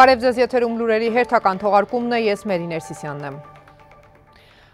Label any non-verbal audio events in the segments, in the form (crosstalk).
Բարև ձեզ եթերում լուրերի հերթական թողարկումն է, ես Մերին Էրսիսյանն եմ։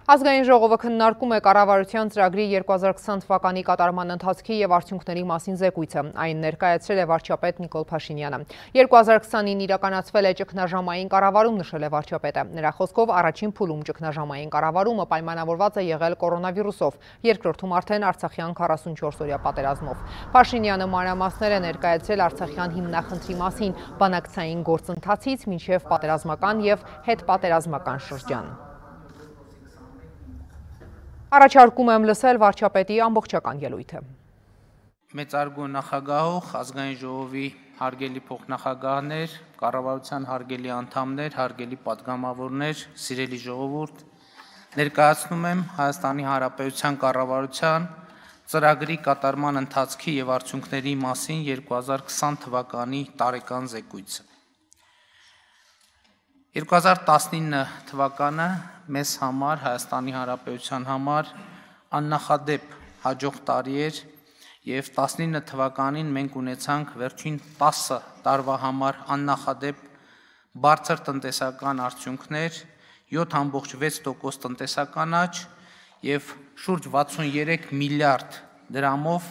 Ազգային ժողովը քննարկում է կառավարության ծրագրի 2020 թվականի կատարման ընթացքի եւ արդյունքների մասին զեկույցը։ Այն ներկայացրել է վարչապետ Նիկոլ Փաշինյանը։ 2029-ին իրականացվել է ճգնաժամային կառավարում, նշել է վարչապետը։ Նրա խոսքով առաջին փուլում ճգնաժամային կառավարումը պայմանավորված է եղել կորոնավիրուսով, երկրորդում արդեն Արցախյան 44-օրյա պատերազմով։ Փաշինյանը մանրամասներ է ներկայացրել Արցախյան հիմնախնդրի մասին, բանակցային գործընթացից մինչև պատերազմական եւ հետպատերազմական շրջան։ Առաջարկում եմ լսել վարչապետի ամբողջական ելույթը։ Մեծարգո նախագահող, ազգային ժողովի հարգելի փոխնախագահներ, կառավարության հարգելի անդամներ, հարգելի падգամավորներ, սիրելի ժողովուրդ, ներկայացնում եմ Հայաստանի Հանրապետության կառավարության ծրագրի կատարման ընթացքի եւ արդյունքների մասին 2020 թվականի տարեկան զեկույցը։ 2019 թվականը մեզ համար, Հայաստանի Հանրապետության համար աննախադեպ հաջող տարի էր եւ 19 թվականին մենք ունեցանք վերջին 10 տարվա համար աննախադեպ բարձր տնտեսական արդյունքներ, 7.6% տնտեսական աճ եւ շուրջ 63 միլիարդ դրամով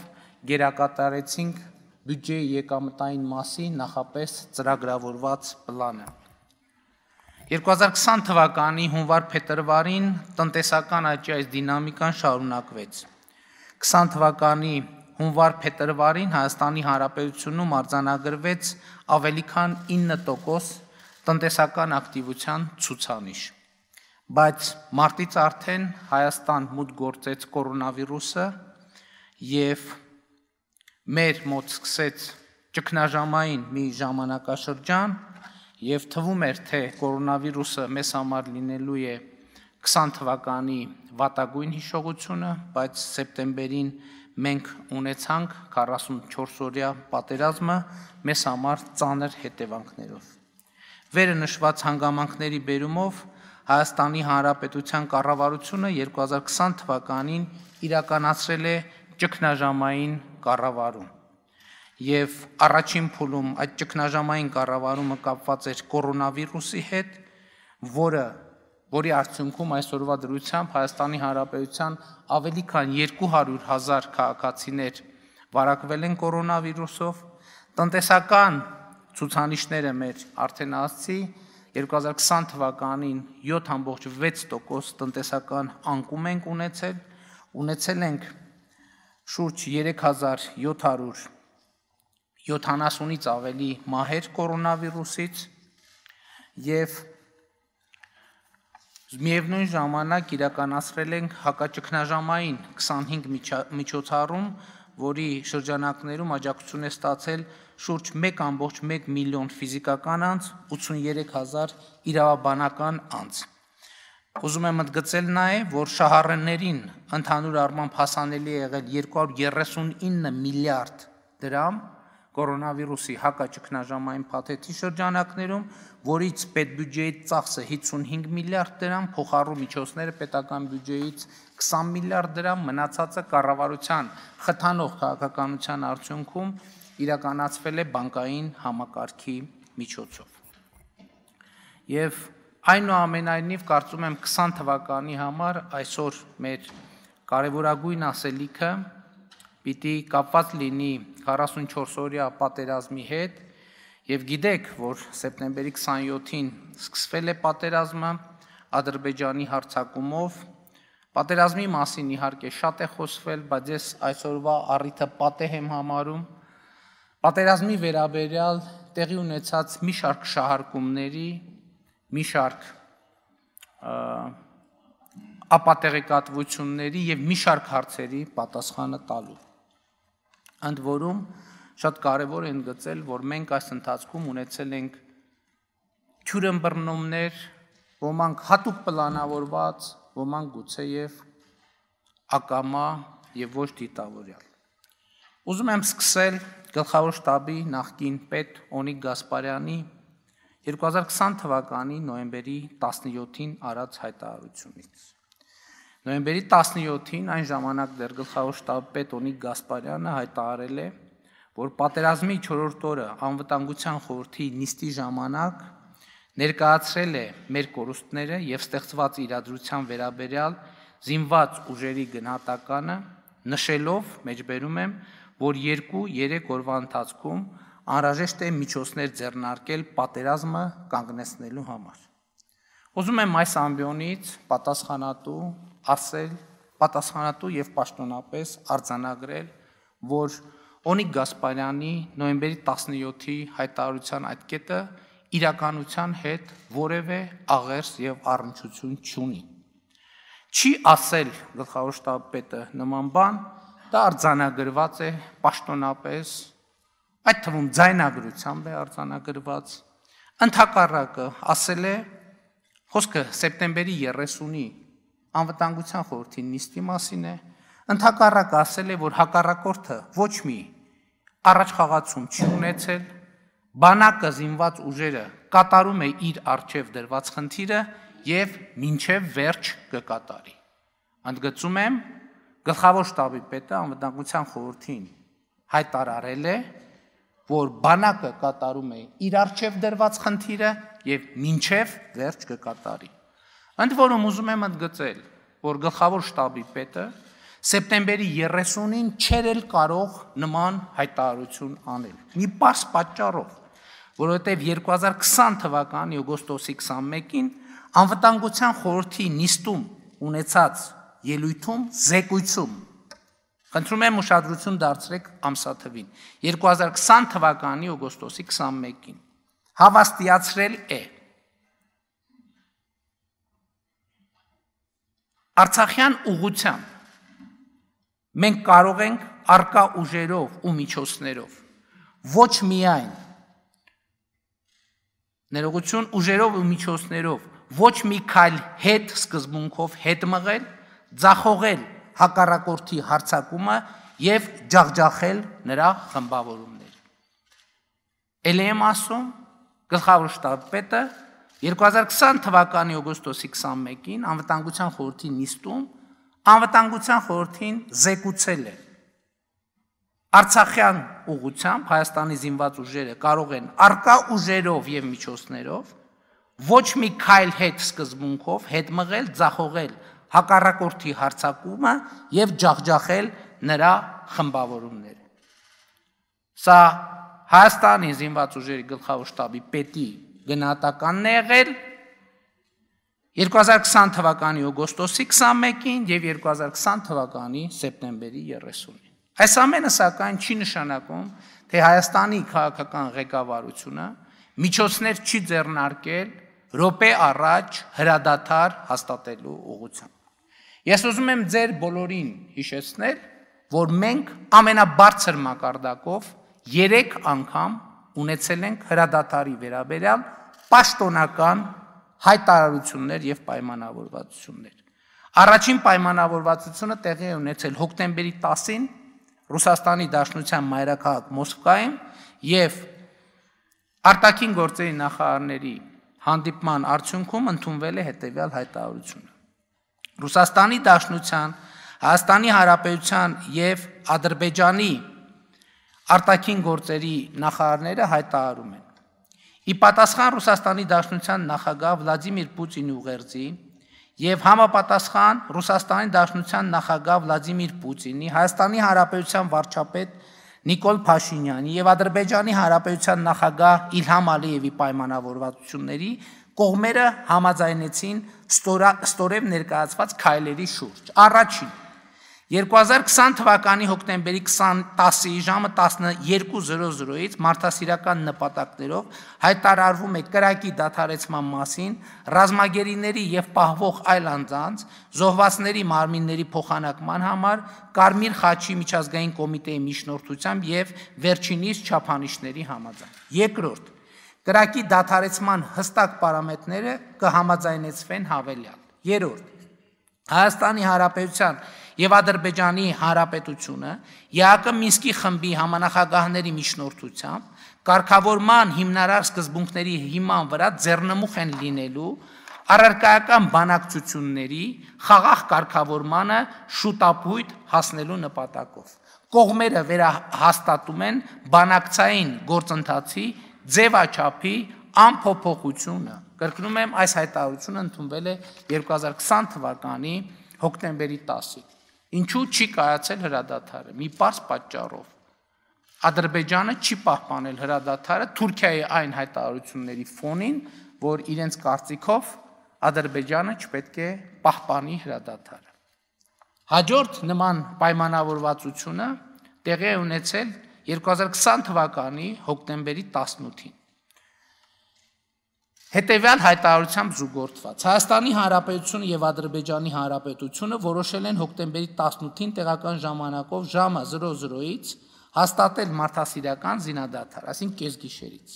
գերակատարեցինք բյուջեի եկամտային մասի նախապես ծրագրավորված պլանը։ 2020 թվականի հունվար-փետրվարին տնտեսական աճի այս դինամիկան շարունակվեց։ 20 թվականի հունվար-փետրվարին Հայաստանի Հանրապետությունում արձանագրվեց ավելի քան 9% տնտեսական ակտիվության ցուցանիշ։ Բայց մարտից արդեն Հայաստան մուտք գործեց կորոնավիրուսը եւ մեր մոտ սկսեց ճգնաժամային մի ժամանակաշրջան, ժամանակ եւ թվում էր, թե կորոնավիրուսը մեզ համար լինելու է 20 թվականի վատագույն հիշողությունը, բայց սեպտեմբերին մենք ունեցանք 44 օրյա պատերազմը մեզ համար ծանր հետևանքներով։ Վերը նշված հանգամանքների բերումով Հայաստանի Հանրապետության կառավարությունը 2020 թվականին իրականացրել է ճգնաժամային կառավարում եւ առաջին փուլում այդ ճգնաժամային կառավարումը կապված էր կորոնավիրուսի հետ, որը որի արդյունքում այսօրվա դրությամբ Հայաստանի Հանրապետության ավելի քան 200.000 քաղաքացիներ վարակվել են կորոնավիրուսով, տնտեսական ցուցանիշները մեր արդեն ասացի 2020 թվականին 7.6% տնտեսական անկում ենք ունեցել, ունեցել ենք շուրջ 3700 70-ից ավելի մահեր կորոնավիրուսից եւ միևնույն ժամանակ իրականացրել ենք հակաճգնաժամային 25 միջոցառում, որի շրջանակներում աջակցություն է ստացել շուրջ 1.1 միլիոն ֆիզիկական անձ, 83000 իրավաբանական անձ։ Ուզում եմ ընդգծել նաև, որ շահառններին ընդհանուր առմամբ հասանելի է եղել 239 միլիարդ դրամ, կորոնավիրուսի հակաճգնաժամային փաթեթի շրջանակներում, որից պետբյուջեից ծախսը 55 միլիարդ դրամ, փոխառու միջոցները պետական բյուջեից 20 միլիարդ դրամ, մնացածը կառավարության խթանող քաղաքականության արդյունքում իրականացվել է բանկային համակարգի միջոցով։ Եվ այնուամենայնիվ կարծում եմ 20 թվականի համար այսօր մեր կարևորագույն ասելիքը պիտի կապված լինի 44-օրյա պատերազմի հետ եւ գիտեք, որ սեպտեմբերի 27-ին սկսվել է պատերազմը Ադրբեջանի հարձակումով Պատերազմի մասին իհարկե շատ է խոսվել, բայց ես այսօրվա առիթը պատեհ եմ համարում։ Պատերազմի վերաբերյալ տեղի ունեցած մի շարք շահարկումների, մի շարք ապատեղեկատվությունների եւ մի շարք հարցերի պատասխանը տալու։ Ընդ որում շատ կարևոր են գծել, որ մենք այս ընթացքում ունեցել ենք քյուրըմբռնումներ, ոմանք հատուկ պլանավորված, ոմանք գուցեև ակամա եւ ոչ դիտավորյալ։ Ուզում եմ սկսել գլխավոր штаբի նախկին պետ Օնիկ Գասպարյանի 2020 թվականի նոյեմբերի 17-ին արած հայտարարությունից։ Նոյեմբերի 17-ին այն ժամանակ դեռ գլխավոր շտաբպետ Օնիկ Գասպարյանը հայտարարել է, որ պատերազմի 4-րդ օրը անվտանգության խորհրդի նիստի ժամանակ ներկայացրել է մեր կորուստները եւ ստեղծված իրադրության վերաբերյալ զինված ուժերի գնահատականը, նշելով մեջբերում եմ, որ 2-3 օրվա ընթացքում անհրաժեշտ է միջոցներ ձեռնարկել պատերազմը կանգնեցնելու համար։ Ուզում եմ այս ամբիոնից պատասխանատու ասել, պատասխանատու եւ պաշտոնապես արձանագրել, որ Օնիկ Գասպարյանի նոյեմբերի 17-ի հայտարարության այդ կետը իրականության հետ որևէ աղերս եւ առնչություն չունի։ Չի ասել գլխավոր շտաբպետը նման բան, դա արձանագրված է պաշտոնապես, այդ թվում ձայնագրությամբ է արձանագրված։ Ընթակառակը ասել է խոսքը սեպտեմբերի 30-ի անվտանգության խորհրդի նիստի մասին է, ընդհակառակը ասել է, որ հակառակորդը ոչ մի առաջխաղացում չի ունեցել, բանակը զինված ուժերը կատարում է իր արջև դրված խնդիրը եւ մինչեւ վերջ կկատարի։ Անդգծում եմ գլխավոր штаբի պետը անվտանգության խորհրդին հայտարարել է, որ բանակը կատարում է իր արջև դրված խնդիրը եւ մինչեւ վերջ կկատարի։ Ընդ որում ուզում եմ ընդգծել, որ գլխավոր շտաբի պետը սեպտեմբերի 30-ին չեր էլ կարող նման հայտարարություն անել։ Մի պարզ պատճառով, որովհետև 2020 թվականի օգոստոսի 21-ին անվտանգության խորհրդի նիստում ունեցած ելույթում զեկույցում Խնդրում եմ ուշադրություն դարձրեք ամսաթվին 2020 թվականի օգոստոսի 21-ին։ Հավաստիացրել է, Արցախյան ուղությամբ մենք կարող ենք արկա ուժերով ու միջոցներով ոչ միայն ներողություն ուժերով ու միջոցներով ոչ մի քայլ հետ սկզբունքով հետ մղել, ձախողել հակառակորդի հարցակումը եւ ջախջախել նրա խմբավորումները։ Էլ եմ ասում գլխավոր շտաբպետը 2020 թվականի օգոստոսի 21-ին անվտանգության խորհրդի նիստում անվտանգության խորհրդին զեկուցել է Արցախյան ուղությամբ Հայաստանի զինված ուժերը կարող են արկա ուժերով եւ միջոցներով ոչ մի քայլ հետ սկզբունքով հետ մղել, ձախողել հակառակորդի հարցակումը եւ ջախջախել նրա խմբավորումները։ Սա Հայաստանի զինված ուժերի գլխավոր շտաբի պետի գնահատականն է եղել 2020 թվականի օգոստոսի 21-ին եւ 2020 թվականի սեպտեմբերի 30-ին։ Այս ամենը սակայն չի նշանակում, թե Հայաստանի քաղաքական ղեկավարությունը միջոցներ չի ձեռնարկել ռոպե առաջ հրադադար հաստատելու ուղղությամբ։ Ես ուզում եմ ձեր բոլորին հիշեցնել, որ մենք ամենաբարձր մակարդակով 3 անգամ ունեցել ենք հրադադարի վերաբերյալ պաշտոնական հայտարարություններ եւ պայմանավորվածություններ։ Առաջին պայմանավորվածությունը տեղի է ունեցել հոկտեմբերի 10-ին Ռուսաստանի Դաշնության մայրաքաղաք Մոսկվայում եւ արտաքին գործերի նախարարների հանդիպման արդյունքում ընդունվել է հետեւյալ հայտարարությունը։ Ռուսաստանի Դաշնության, Հայաստանի Հանրապետության եւ Ադրբեջանի արտաքին գործերի նախարարները հայտարարում են։ Ի պատասխան Ռուսաստանի Դաշնության նախագահ Վլադիմիր Պուտինի ուղերձի եւ համապատասխան Ռուսաստանի Դաշնության նախագահ Վլադիմիր Պուտինի, Հայաստանի Հանրապետության վարչապետ Նիկոլ Փաշինյանի եւ Ադրբեջանի Հանրապետության նախագահ Իլհամ Ալիևի պայմանավորվածությունների կողմերը համաձայնեցին ստորև ներկայացված քայլերի շուրջ։ Առաջին 2020 թվականի հոկտեմբերի 20-ի ժամը 12:00-ից մարդասիրական նպատակներով հայտարարվում է կրակի դադարեցման մասին ռազմագերիների եւ պահվող այլ անձանց զոհվածների մարմինների փոխանակման համար Կարմիր խաչի միջազգային կոմիտեի միջնորդությամբ եւ վերջինիս չափանիշների համաձայն։ Երկրորդ կրակի դադարեցման հստակ պարամետրերը կհամաձայնեցվեն հավելյալ։ Երրորդ Հայաստանի Հանրապետության եւ Ադրբեջանի Հանրապետությունը ԵԱԿ-ի Մինսկի խմբի համանախագահների միջնորդությամբ կարգավորման հիմնարար սկզբունքների հիման վրա ձեռնմուխ են լինելու առարկայական բանակցությունների խաղաղ կարգավորմանը շուտապույտ հասնելու նպատակով։ Կողմերը վերահաստատում են բանակցային գործընթացի ձևաչափի անփոփոխությունը։ Կրկնում եմ, այս հայտարարությունը ընդունվել է 2020 թվականի հոկտեմբերի 10-ին։ Ինչու չի կայացել հրադադարը։ Մի պարզ պատճառով։ Ադրբեջանը չի պահպանել հրադադարը Թուրքիայի այն հայտարարությունների ֆոնին, որ իրենց կարծիքով Ադրբեջանը չպետք է պահպանի հրադադարը։ Հաջորդ նման պայմանավորվածությունը տեղի ունեցել 2020 թվականի հոկտեմբերի 18-ին Հետևյալ հայտարարությամբ զուգորդված Հայաստանի Հանրապետությունը եւ Ադրբեջանի Հանրապետությունը որոշել են հոկտեմբերի 18-ին տեղական ժամանակով ժամը 00-ից հաստատել մարդասիրական զինադադար, այսինքն կեսգիշերից։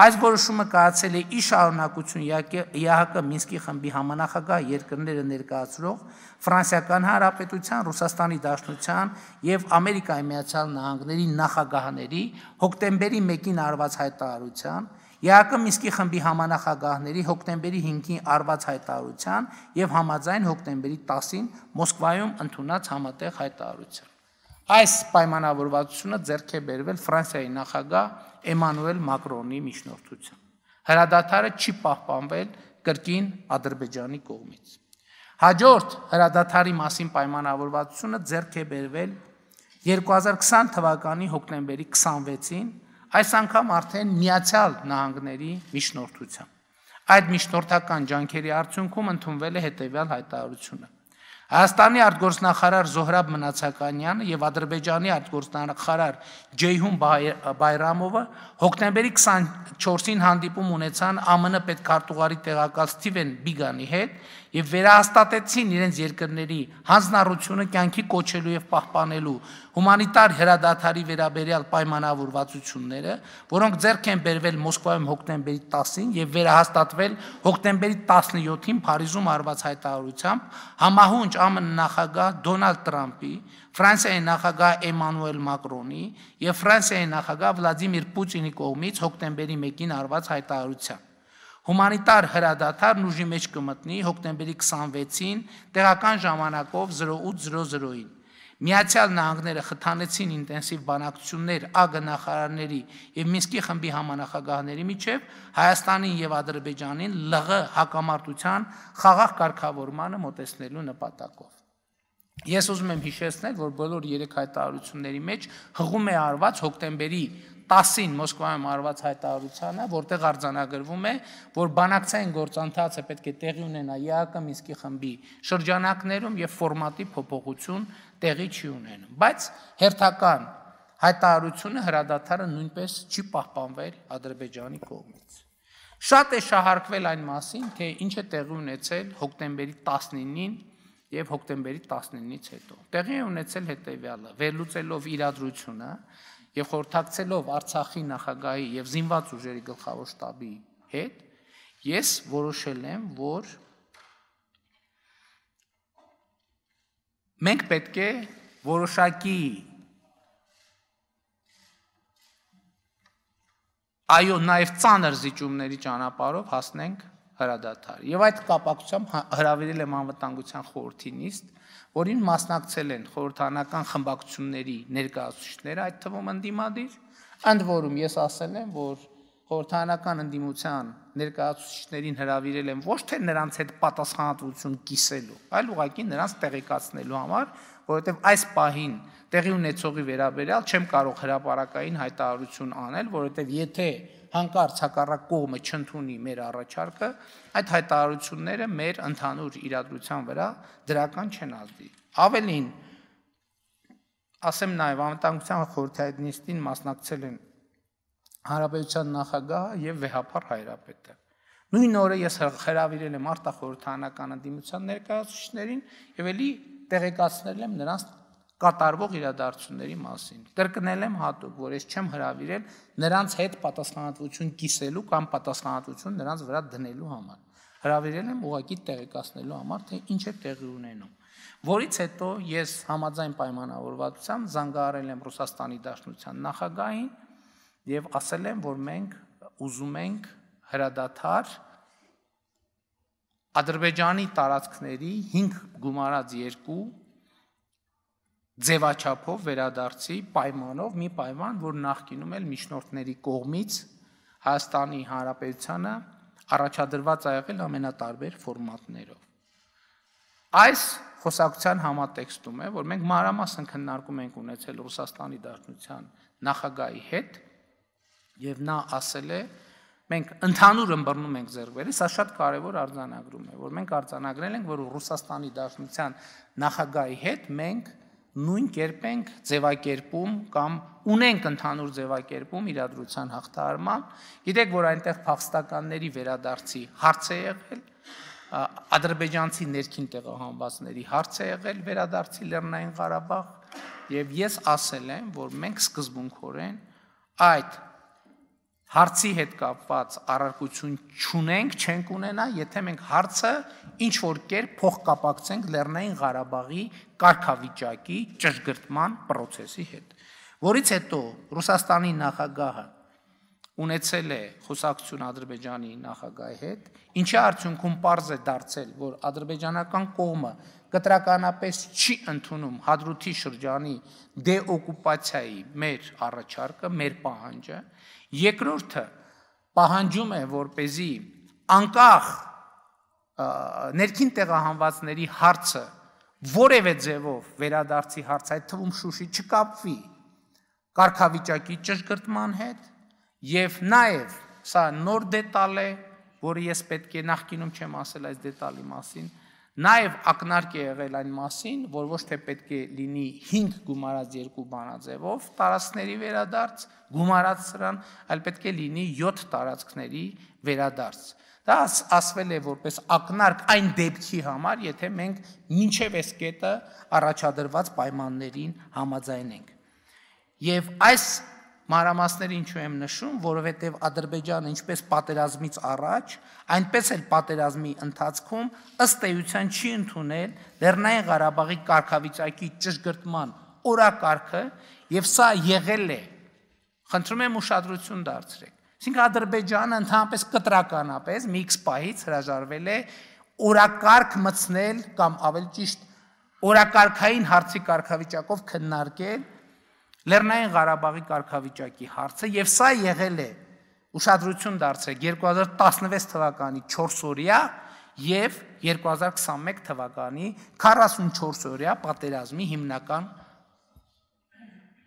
Այս որոշումը կայացել է ի շարունակություն ՀԱԿ-ը Մինսկի խմբի համանախագահ երկրները ներկայացրող Ֆրանսիական Հանրապետության, Ռուսաստանի Դաշնության եւ Ամերիկայի Միացյալ Նահանգների նախագահների հոկտեմբերի 1-ին արված հայտարարության ԵԱԿ-ը Միսկի խմբի համանախագահների հոկտեմբերի 5-ին արված հայտարարության եւ համաձայն հոկտեմբերի 10-ին Մոսկվայում ընդունած համատեղ հայտարարության։ Այս պայմանավորվածությունը ձեռք է բերվել Ֆրանսիայի նախագահ Էմանուել Մակրոնի միջնորդությամբ։ Հրադադարը չի պահպանվել կրկին Ադրբեջանի կողմից։ Հաջորդ հրադադարի մասին պայմանավորվածությունը ձեռք է բերվել 2020 թվականի հոկտեմբերի 26-ին այս անգամ արդեն Միացյալ Նահանգների միջնորդությամբ։ Այդ միջնորդական ջանքերի արդյունքում ընդունվել է հետևյալ հայտարարությունը։ Հայաստանի արտգործնախարար Զոհրաբ Մնացականյանը եւ Ադրբեջանի արտգործնախարար Ջեյհուն Բայրամովը հոկտեմբերի 24-ին հանդիպում ունեցան ԱՄՆ պետքարտուղարի տեղակալ Սթիվեն Բիգանի հետ եւ վերահաստատեցին իրենց երկրների հանձնառությունը կյանքի կոչելու եւ պահպանելու հումանիտար հրադադարի վերաբերյալ պայմանավորվածությունները, որոնք ձեռք են բերվել Մոսկվայում հոկտեմբերի 10-ին եւ վերահաստատվել հոկտեմբերի 17-ին Փարիզում արված հայտարարությամբ համահունչ ԱՄՆ նախագահ Դոնալդ Թրամփի, Ֆրանսիայի նախագահ Էմանուել Մակրոնի եւ Ֆրանսիայի նախագահ Վլադիմիր Պուտինի կողմից հոկտեմբերի 1-ին արված հայտարարությամբ Հումանիտար հրադադարն ուժի մեջ կմտնի հոկտեմբերի 26-ին տեղական ժամանակով 08:00-ին։ Միացյալ Նահանգները խթանեցին ինտենսիվ բանակցություններ ԱԳ նախարարների եւ Մինսկի խմբի համանախագահների միջև Հայաստանին եւ Ադրբեջանին ԼՂ հակամարտության խաղաղ կարգավորմանը մոտեցնելու նպատակով։ Ես ուզում եմ հիշեցնել, որ բոլոր երեք հայտարարությունների մեջ հղում է արված հոկտեմբերի 2021 10-ին Մոսկվայում արված հայտարարությանը, որտեղ արձանագրվում է, որ բանակցային գործընթացը պետք է տեղի ունենա ԵԱԿ-ի Մինսկի խմբի շրջանակներում եւ ֆորմատի փոփոխություն տեղի չի ունենում։ Բայց հերթական հայտարարությունը հրադադարը նույնպես չի պահպանվել Ադրբեջանի կողմից։ Շատ է շահարկվել այն մասին, թե ինչ է տեղի ունեցել հոկտեմբերի 19-ին եւ հոկտեմբերի 19-ից հետո։ Տեղի է ունեցել հետեւյալը՝ վերլուծելով իրադրությունը, եւ խորհրդակցելով Արցախի նախագահի եւ զինված ուժերի գլխավոր штаբի հետ ես որոշել եմ, որ մենք պետք է որոշակի այո նաև ծանր զիջումների ճանապարհով հասնենք հրադադար։ Եվ այդ կապակցությամբ հրավիրել եմ անվտանգության խորհրդի նիստ որին մասնակցել են խորհրդանական խմբակցությունների ներկայացուցիչները, այդ թվում ընդդիմադիր, ընդ որում ես ասել եմ, որ խորհրդանական ընդդիմության ներկայացուցիչներին հրավիրել եմ ոչ թե նրանց հետ պատասխանատվություն կիսելու, այլ ուղղակի նրանց տեղեկացնելու համար, որովհետև այս պահին տեղի ունեցողի վերաբերյալ չեմ կարող հրաապարակային հայտարարություն անել, որովհետև եթե հանկարծ հակառակ կողմը չընդունի մեր առաջարկը, այդ հայտարարությունները մեր ընդհանուր իրադրության վրա դրական չեն ազդի։ Ավելին ասեմ նաև անվտանգության խորհրդայնիստին մասնակցել են Հանրապետության նախագահը եւ վեհապար հայրապետը։ Նույն օրը ես հրավիրել եմ արտախորհրդանական ընդդիմության ներկայացուցիչներին եւ ելի տեղեկացնել եմ նրանց կատարվող իրադարձությունների մասին։ Կրկնել եմ հատուկ, որ ես չեմ հravirել նրանց հետ պատասխանատվություն կիսելու կամ պատասխանատվություն նրանց վրա դնելու համար։ Հravirել եմ ուղակի տեղեկացնելու համար, թե ինչ է տեղի ունենում։ Որից հետո ես համաձայն պայմանավորվածությամբ զանգահարել եմ Ռուսաստանի Դաշնության նախագահին եւ ասել եմ, որ մենք ուզում ենք հրադադար Ադրբեջանի տարածքների 5 գումարած 2 ձևաչափով վերադարձի պայմանով մի պայման, որ նախկինում էլ միջնորդների կողմից Հայաստանի Հանրապետությանը առաջադրված ա եղել ամենատարբեր ֆորմատներով։ Այս խոսակցության համատեքստում է, որ մենք մանրամասն քննարկում ենք ունեցել Ռուսաստանի Դաշնության նախագահի հետ եւ նա ասել է, մենք ընդհանուր ըմբռնում ենք ձեռքերը, սա շատ կարևոր արձանագրում է, որ մենք արձանագրել ենք, որ Ռուսաստանի Դաշնության նախագահի հետ մենք նույն կերպ ենք ձևակերպում կամ ունենք ընդհանուր ձևակերպում իրադրության հաղթահարման։ Գիտեք, որ այնտեղ փախստականների վերադարձի հարց է եղել, ադրբեջանցի ներքին տեղահանվածների հարց է եղել վերադարձի Լեռնային Ղարաբաղ, եւ ես ասել եմ, որ մենք սկզբունքորեն այդ հարցի հետ կապված առարկություն չունենք, չենք ունենա, եթե մենք հարցը ինչ որ կերպ փոխկապակցենք Լեռնային Ղարաբաղի կարգավիճակի ճշգրտման process-ի հետ։ Որից հետո Ռուսաստանի նախագահը ունեցել է խոսակցություն Ադրբեջանի նախագահի հետ, ինչի արդյունքում པարզ է դարձել, որ ադրբեջանական կողմը կտրականապես չի ընդունում Հադրութի շրջանի դեօկուպացիայի մեր առաջարկը, մեր պահանջը։ Երկրորդը պահանջում է, որ เป զի անկախ ներքին տեղահանվածների հարցը որևէ ձևով վերադարձի հարց այդ թվում Շուշի չկապվի կարգավիճակի ճշգրտման հետ եւ նաեւ սա նոր դետալ է, որը ես պետք է նախկինում չեմ ասել այս դետալի մասին, նաեւ ակնարկ է եղել այն մասին, որ ոչ թե պետք է լինի 5 գումարած 2 բանաձևով տարածքների վերադարձ, գումարած սրան, այլ պետք է լինի 7 տարածքների վերադարձ։ Դա ասվել է որպես ակնարկ այն դեպքի համար, եթե մենք մինչև այս կետը առաջադրված պայմաններին համաձայնենք։ Եվ այս մանրամասները ինչու եմ նշում, որովհետև Ադրբեջանը ինչպես պատերազմից առաջ, այնպես էլ պատերազմի ընթացքում ըստ էության չի ընդունել Լեռնային Ղարաբաղի Կարքավիճակի ճշգրտման օրակարգը, եւ սա եղել է։ Խնդրում եմ ուշադրություն դարձրեք Այսինքն Ադրբեջանը ընդհանրապես կտրականապես միքս պահից հրաժարվել է օրակարգ մտցնել կամ ավելի ճիշտ օրակարգային հարցի կարգավիճակով քննարկել Լեռնային Ղարաբաղի կարգավիճակի հարցը եւ սա եղել է ուշադրություն դարձրել 2016 թվականի 4 օրյա եւ 2021 թվականի 44 օրյա պատերազմի հիմնական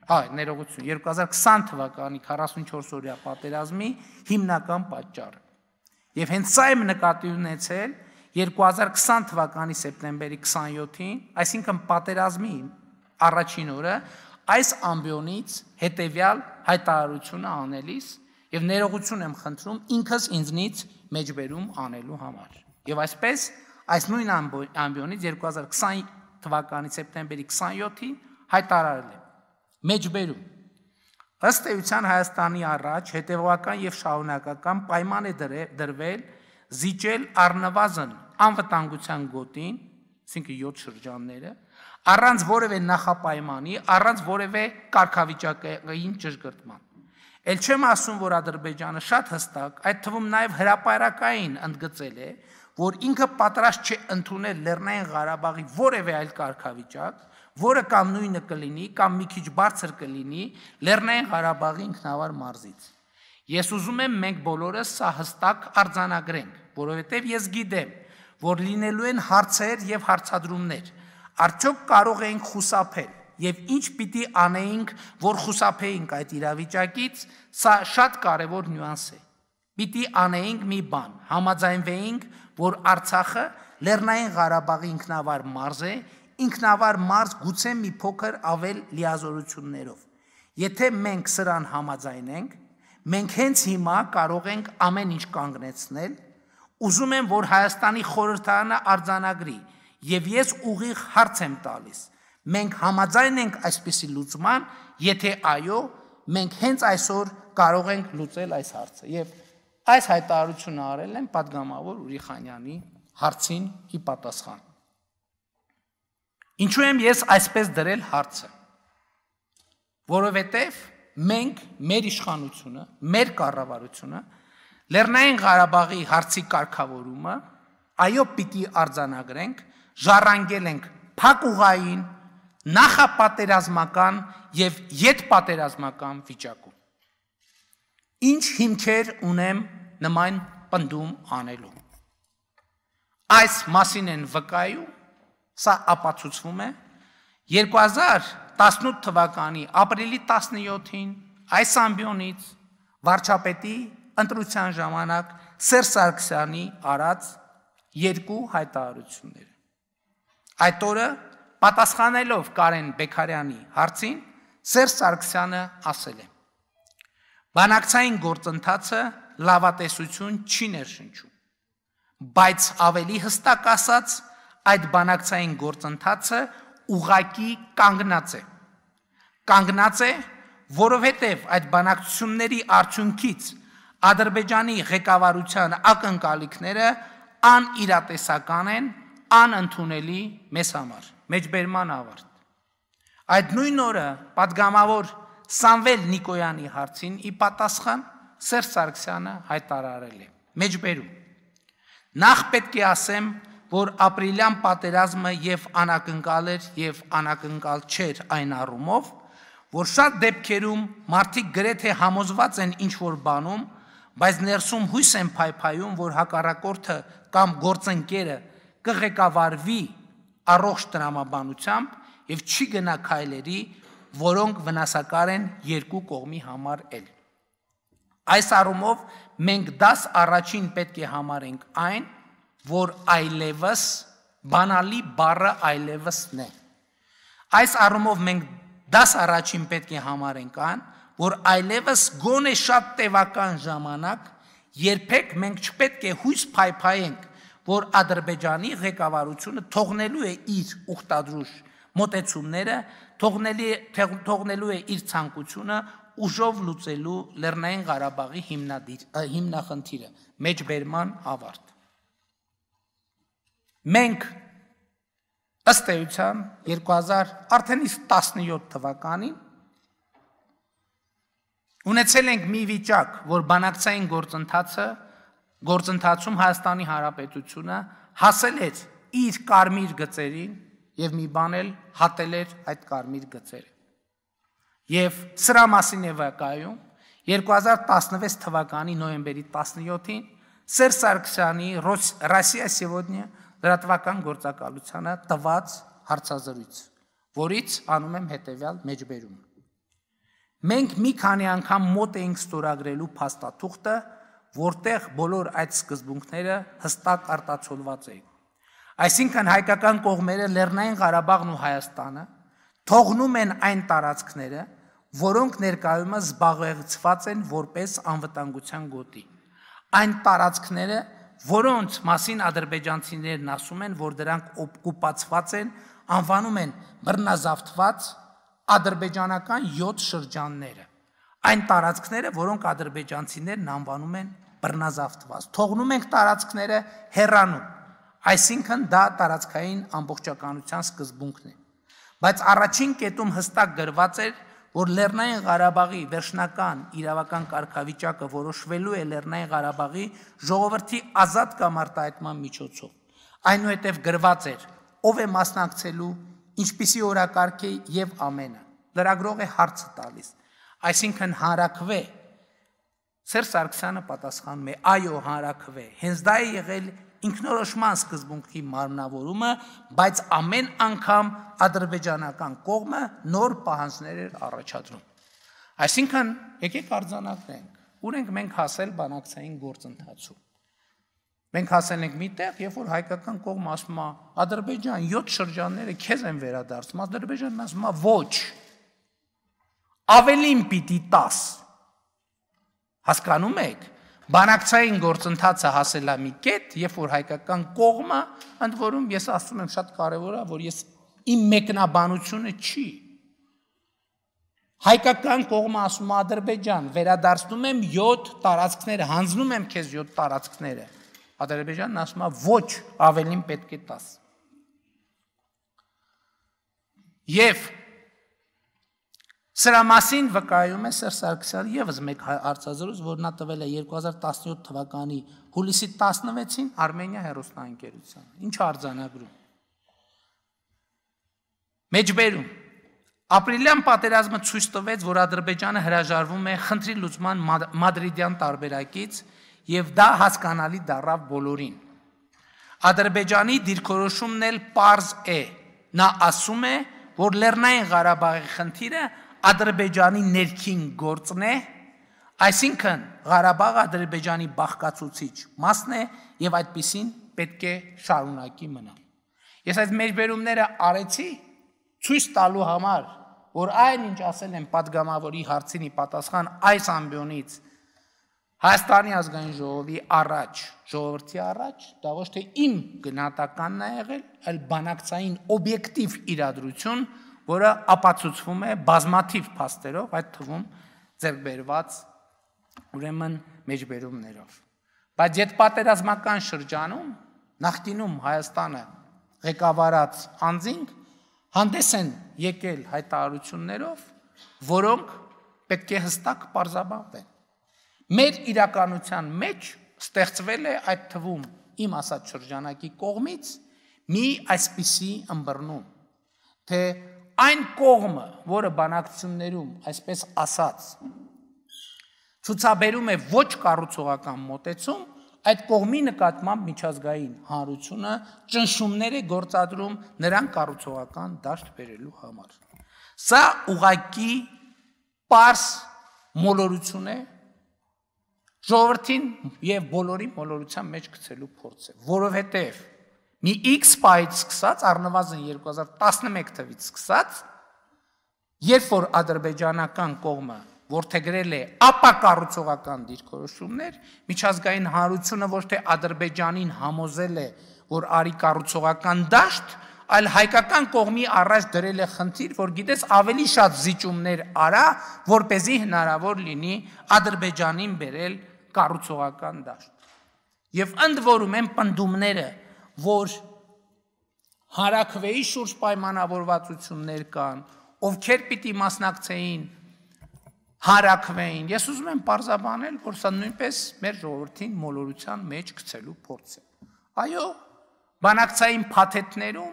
Հա, ներողություն, 2020 թվականի 44 օրյա պատերազմի հիմնական պատճառը։ Եվ հենց սա եմ նկատի ունեցել 2020 թվականի սեպտեմբերի 27-ին, այսինքն պատերազմի առաջին օրը, այս ամբիոնից հետևյալ հայտարարությունը անելիս եւ ներողություն եմ խնդրում ինքս ինձնից մեջբերում անելու համար։ Եվ այսպես այս նույն ամբիոնից 2020 թվականի սեպտեմբերի 27-ին հայտարարել եմ մեջբերում։ Ըստ էության Հայաստանի առաջ հետևողական եւ շարունակական պայման է դրվել զիջել առնվազն անվտանգության գոտին, ասինքն 7 շրջանները, առանց որևէ նախապայմանի, առանց որևէ կարգավիճակային ճշգրտման։ Էլ չեմ ասում, որ Ադրբեջանը շատ հստակ, այդ թվում նաև հրաապարակային ընդգծել է, որ ինքը պատրաստ չէ ընդունել Լեռնային Ղարաբաղի որևէ այլ կարգավիճակ, որը կամ նույնը կլինի, կամ մի քիչ բարձր կլինի Լեռնային Ղարաբաղի ինքնավար մարզից։ Ես ուզում եմ մենք բոլորը սա հստակ արձանագրենք, որովհետև ես գիտեմ, որ լինելու են հարցեր եւ հարցադրումներ։ Արդյոք կարող ենք խուսափել եւ ինչ պիտի անեինք, որ խուսափեինք այդ իրավիճակից, սա շատ կարեւոր նյուանս է։ Պիտի անեինք մի բան, համաձայնվեինք, որ Արցախը Լեռնային Ղարաբաղի ինքնավար մարզ է ինքնավար մարզ գուցե մի փոքր ավել լիազորություններով։ Եթե մենք սրան համաձայնենք, մենք հենց հիմա կարող ենք ամեն ինչ կանգնեցնել։ Ուզում եմ, որ Հայաստանի խորհրդարանը արձանագրի, եւ ես ուղիղ հարց եմ տալիս։ Մենք համաձայն ենք այսպիսի լուծման, եթե այո, մենք հենց այսօր կարող ենք լուծել այս հարցը։ Եվ այս հայտարարությունը արել են падգամավոր Ուրիխանյանի հարցին ի պատասխան։ Ինչու եմ ես այսպես դրել հարցը։ Որովհետև մենք մեր իշխանությունը, մեր կառավարությունը Լեռնային Ղարաբաղի հարցի կարգավորումը այո պիտի արձանագրենք, ժառանգել ենք փակուղային, նախապատերազմական եւ յետպատերազմական վիճակում։ Ինչ հիմքեր ունեմ նման պնդում անելու։ Այս մասին են վկայում Սա ապացուցվում է 2018 թվականի ապրիլի 17-ին այս ամբիոնից վարչապետի ընտրության ժամանակ Սերժ Սարգսյանի արած երկու հայտարարությունները։ Այդ օրը պատասխանելով Կարեն Բեկարյանի հարցին Սերժ Սարգսյանը ասել է. Բանակցային գործընթացը լավատեսություն չի ներշնչում, բայց ավելի հստակ ասած այդ բանակցային գործընթացը ուղակի կանգնած է։ Կանգնած է, որովհետև այդ բանակցությունների արդյունքից Ադրբեջանի ղեկավարության ակնկալիքները անիրատեսական են, անընդունելի մեզ համար։ Մեջբերման ավարտ։ Այդ նույն օրը падգամավոր Սամվել Նիկոյանի հարցին ի պատասխան Սերժ Սարգսյանը հայտարարել է. Մեջբերում։ Նախ պետք է ասեմ, որ ապրիլյան պատերազմը եւ անակնկալ էր եւ անակնկալ չէր այն առումով, որ շատ դեպքերում մարդիկ գրեթե համոզված են ինչ որ բանում, բայց ներսում հույս են փայփայում, որ հակառակորդը կամ գործընկերը կղեկավարվի առողջ տրամաբանությամբ եւ չի գնա քայլերի, որոնք վնասակար են երկու կողմի համար էլ։ Այս առումով մենք դաս առաջին պետք է համարենք այն, որ այլևս բանալի բառը այլևսն է։ Այս առումով մենք դաս առաջին պետք է համարենք այն, որ այլևս գոնե շատ տևական ժամանակ երբեք մենք չպետք է հույս փայփայենք, որ Ադրբեջանի ղեկավարությունը թողնելու է իր ուխտադրուշ մտեցումները, թողնելի թողնելու է իր ցանկությունը ուժով լուծելու Լեռնային Ղարաբաղի հիմնադիր հիմնախնդիրը մեջբերման ավարտ Մենք ըստ էության 2000 արդեն իսկ 17 թվականին ունեցել ենք մի վիճակ, որ բանակցային գործընթացը գործընթացում Հայաստանի Հանրապետությունը հասել էր իր կարմիր գծերին եւ մի բան էլ հատել էր այդ կարմիր գծերը։ Եվ սրա մասին է վկայում 2016 թվականի նոյեմբերի 17-ին Սերժ Սարգսյանի Ռոսիա сегодня լրատվական գործակալությանը տված հարցազրույց, որից անում եմ հետևյալ մեջբերում։ Մենք մի քանի անգամ մոտ էինք ստորագրելու փաստաթուղթը, որտեղ բոլոր այդ սկզբունքները հստակ արտացոլված էին։ Այսինքն հայկական կողմերը Լեռնային Ղարաբաղն ու Հայաստանը թողնում են այն տարածքները, որոնք ներկայումս զբաղեցված են որպես անվտանգության գոտի։ Այն տարածքները, որոնց մասին ադրբեջանցիներն ասում են, որ դրանք օկուպացված են, անվանում են բռնազավթված ադրբեջանական 7 շրջանները։ Այն տարածքները, որոնք ադրբեջանցիներն անվանում են բռնազավթված։ Թողնում ենք տարածքները հեռանում։ Այսինքն դա տարածքային ամբողջականության սկզբունքն է։ Բայց առաջին կետում հստակ գրված էր, որ որ Լեռնային Ղարաբաղի վերջնական իրավական կարգավիճակը որոշվելու է Լեռնային Ղարաբաղի ժողովրդի ազատ կամարտահայտման միջոցով։ Այնուհետև գրված էր ով է մասնակցելու, ինչպիսի օրակարգի եւ ամենը։ Լրագրողը հարցը տալիս, այսինքն հանրակվե Սերժ Սարգսյանը պատասխանում է. այո, հանրակվե։ Հենց դա է եղել ինքնորոշման սկզբունքի մարմնավորումը, բայց ամեն անգամ ադրբեջանական կողմը նոր պահանջներ էր առաջադրում։ Այսինքն, եկեք արձանագրենք, ուր ենք մենք հասել բանակցային գործընթացում։ Մենք հասել ենք միտեղ, երբ որ հայկական կողմը ասում է Ադրբեջան 7 շրջանները քեզ են վերադարձում, Ադրբեջանն ասում է ոչ։ Ավելին պիտի 10։ Հասկանում եք բանակցային գործընթացը հասել է մի կետ, երբ որ հայկական կողմը, ընդ որում ես ասում եմ շատ կարևոր է, որ ես իմ մեկնաբանությունը չի։ Հայկական կողմը ասում է Ադրբեջան, վերադարձնում եմ 7 տարածքներ, հանձնում եմ քեզ 7 տարածքները։ Ադրբեջանն ասում է ոչ, ավելին պետք է 10։ Եվ Սրա մասին վկայում է Սերժ Սարգսյանը եւս մեկ հա- արձազրույց, որ նա տվել է 2017 թվականի հուլիսի 16-ին Արմենիա հերոստանգերության։ Ինչ արձանագրում։ Մեջբերում Ապրիլյան պատերազմը ցույց տվեց, որ Ադրբեջանը հրաժարվում է խնդրի լուծման Մադրիդյան տարբերակից եւ դա հասկանալի դարավ բոլորին։ Ադրբեջանի դիրքորոշումն էլ པարզ է։ Նա ասում է, որ Լեռնային Ղարաբաղի խնդիրը Ադրբեջանի ներքին գործն է, այսինքն Ղարաբաղը Ադրբեջանի բաղկացուցիչ մասն է եւ այդտիսին պետք է շարունակի մնալ։ Ես այդ մեջբերումները արեցի ցույց տալու համար, որ այն ինչ ասել են падգամավորի հարցինի պատասխան այս ամբյոնից Հայաստանի ազգային ժողովի առաջ, ժողովրդի առաջ, դա ոչ թե իմ գնահատականն է եղել, այլ բանակցային օբյեկտիվ իրադրություն, որը ապացուցվում է բազմաթիվ փաստերով, այդ թվում ձեռքբերված ուրեմն մեջբերումներով։ Բայց այդ պատերազմական շրջանում նախկինում Հայաստանը ղեկավարած անձինք հանդես են եկել հայտարարություններով, որոնք պետք է հստակ պարզաբանվեն։ Մեր իրականության մեջ ստեղծվել է այդ թվում իմ ասած շրջանակի կողմից մի այսպիսի ըմբռնում, թե այն կողմը, որը բանակցություններում, այսպես ասած, ցուցաբերում է ոչ կառուցողական մոտեցում, այդ կողմի նկատմամբ միջազգային հանրությունը ճնշումներ է գործադրում նրան կառուցողական դաշտ բերելու համար։ Սա ուղակի պարս մոլորություն է ժողովրդին եւ բոլորի մոլորության մեջ գցելու փորձ է, որովհետեւ Մի X պայից սկսած, առնվազն 2011 թվից սկսած, երբ որ ադրբեջանական կողմը որթեգրել է ապակառուցողական դիրքորոշումներ, միջազգային հանրությունը ոչ թե ադրբեջանին համոզել է, որ արի կառուցողական դաշտ, այլ հայկական կողմի առաջ դրել է խնդիր, որ գիտես ավելի շատ զիջումներ արա, որ เป զի հնարավոր լինի ադրբեջանին բերել կառուցողական դաշտ։ Եվ ընդ որում են պնդումները որ հարակվեի շուրջ պայմանավորվածություններ կան, ովքեր պիտի մասնակցեին հարակվեին։ Ես ուզում եմ parzabanել, որ սա նույնպես մեր ժողովրդին մոլորության մեջ գցելու փորձ է։ Այո, բանակցային փաթեթներում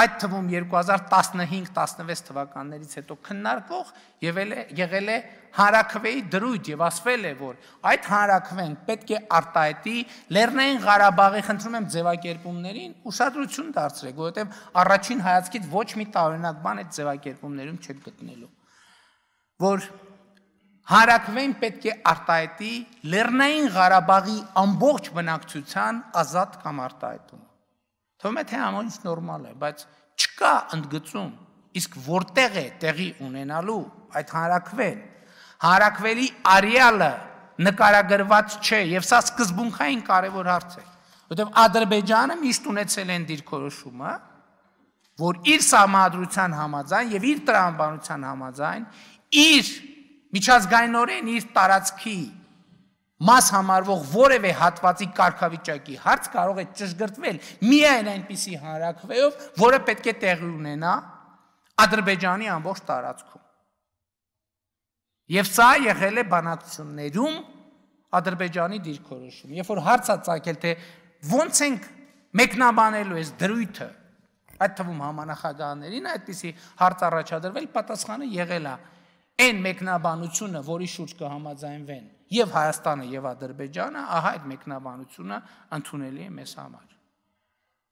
այդ թվում 2015-16 թվականներից հետո քննարկվող եղել է եղել է Հանրակրվեի դրույթ եւ ասվել է, որ այդ հանրակրվեն պետք է արտահայտի Լեռնային Ղարաբաղի խնդրում եմ ձևակերպումներին ուշադրություն դարձրեք, որովհետեւ առաջին հայացքից ոչ մի տարօրինակ բան այդ ձևակերպումներում չեք գտնելու։ Որ Հարակվեն պետք է արտահայտի Լեռնային Ղարաբաղի ամբողջ բնակչության ազատ կամ արտահայտում։ Թվում է թե ամեն ինչ նորմալ է, բայց չկա ընդգծում։ Իսկ որտեղ է տեղի ունենալու այդ հանրակվել։ Հանրակվելի արիալը նկարագրված չէ եւ սա սկզբունքային կարևոր հարց է, որտեղ Ադրբեջանը միշտ ունեցել են դիրքորոշումը, որ իր համադրության համաձայն եւ իր տրամաբանության համաձայն իր միջազգայինորեն իր տարածքի մաս համարվող որևէ հատվածի կարգավիճակի հարց կարող է ճշգրտվել միայն այնպիսի հանրակրվեով, որը պետք է տեղի ունենա Ադրբեջանի ամբողջ տարածքում։ Եվ սա եղել է բանակցություններում Ադրբեջանի դիրքորոշում։ Երբ որ հարցա ցակել թե ո՞նց ենք մեկնաբանելու այս դրույթը, այդ թվում համանախագահաներին այդպիսի հարց առաջադրվել, պատասխանը եղել է այն մեկնաբանությունը, որի շուրջ կհամաձայնվեն եւ Հայաստանը եւ Ադրբեջանը, ահա այդ մեկնաբանությունը ընդունելի է մեզ համար։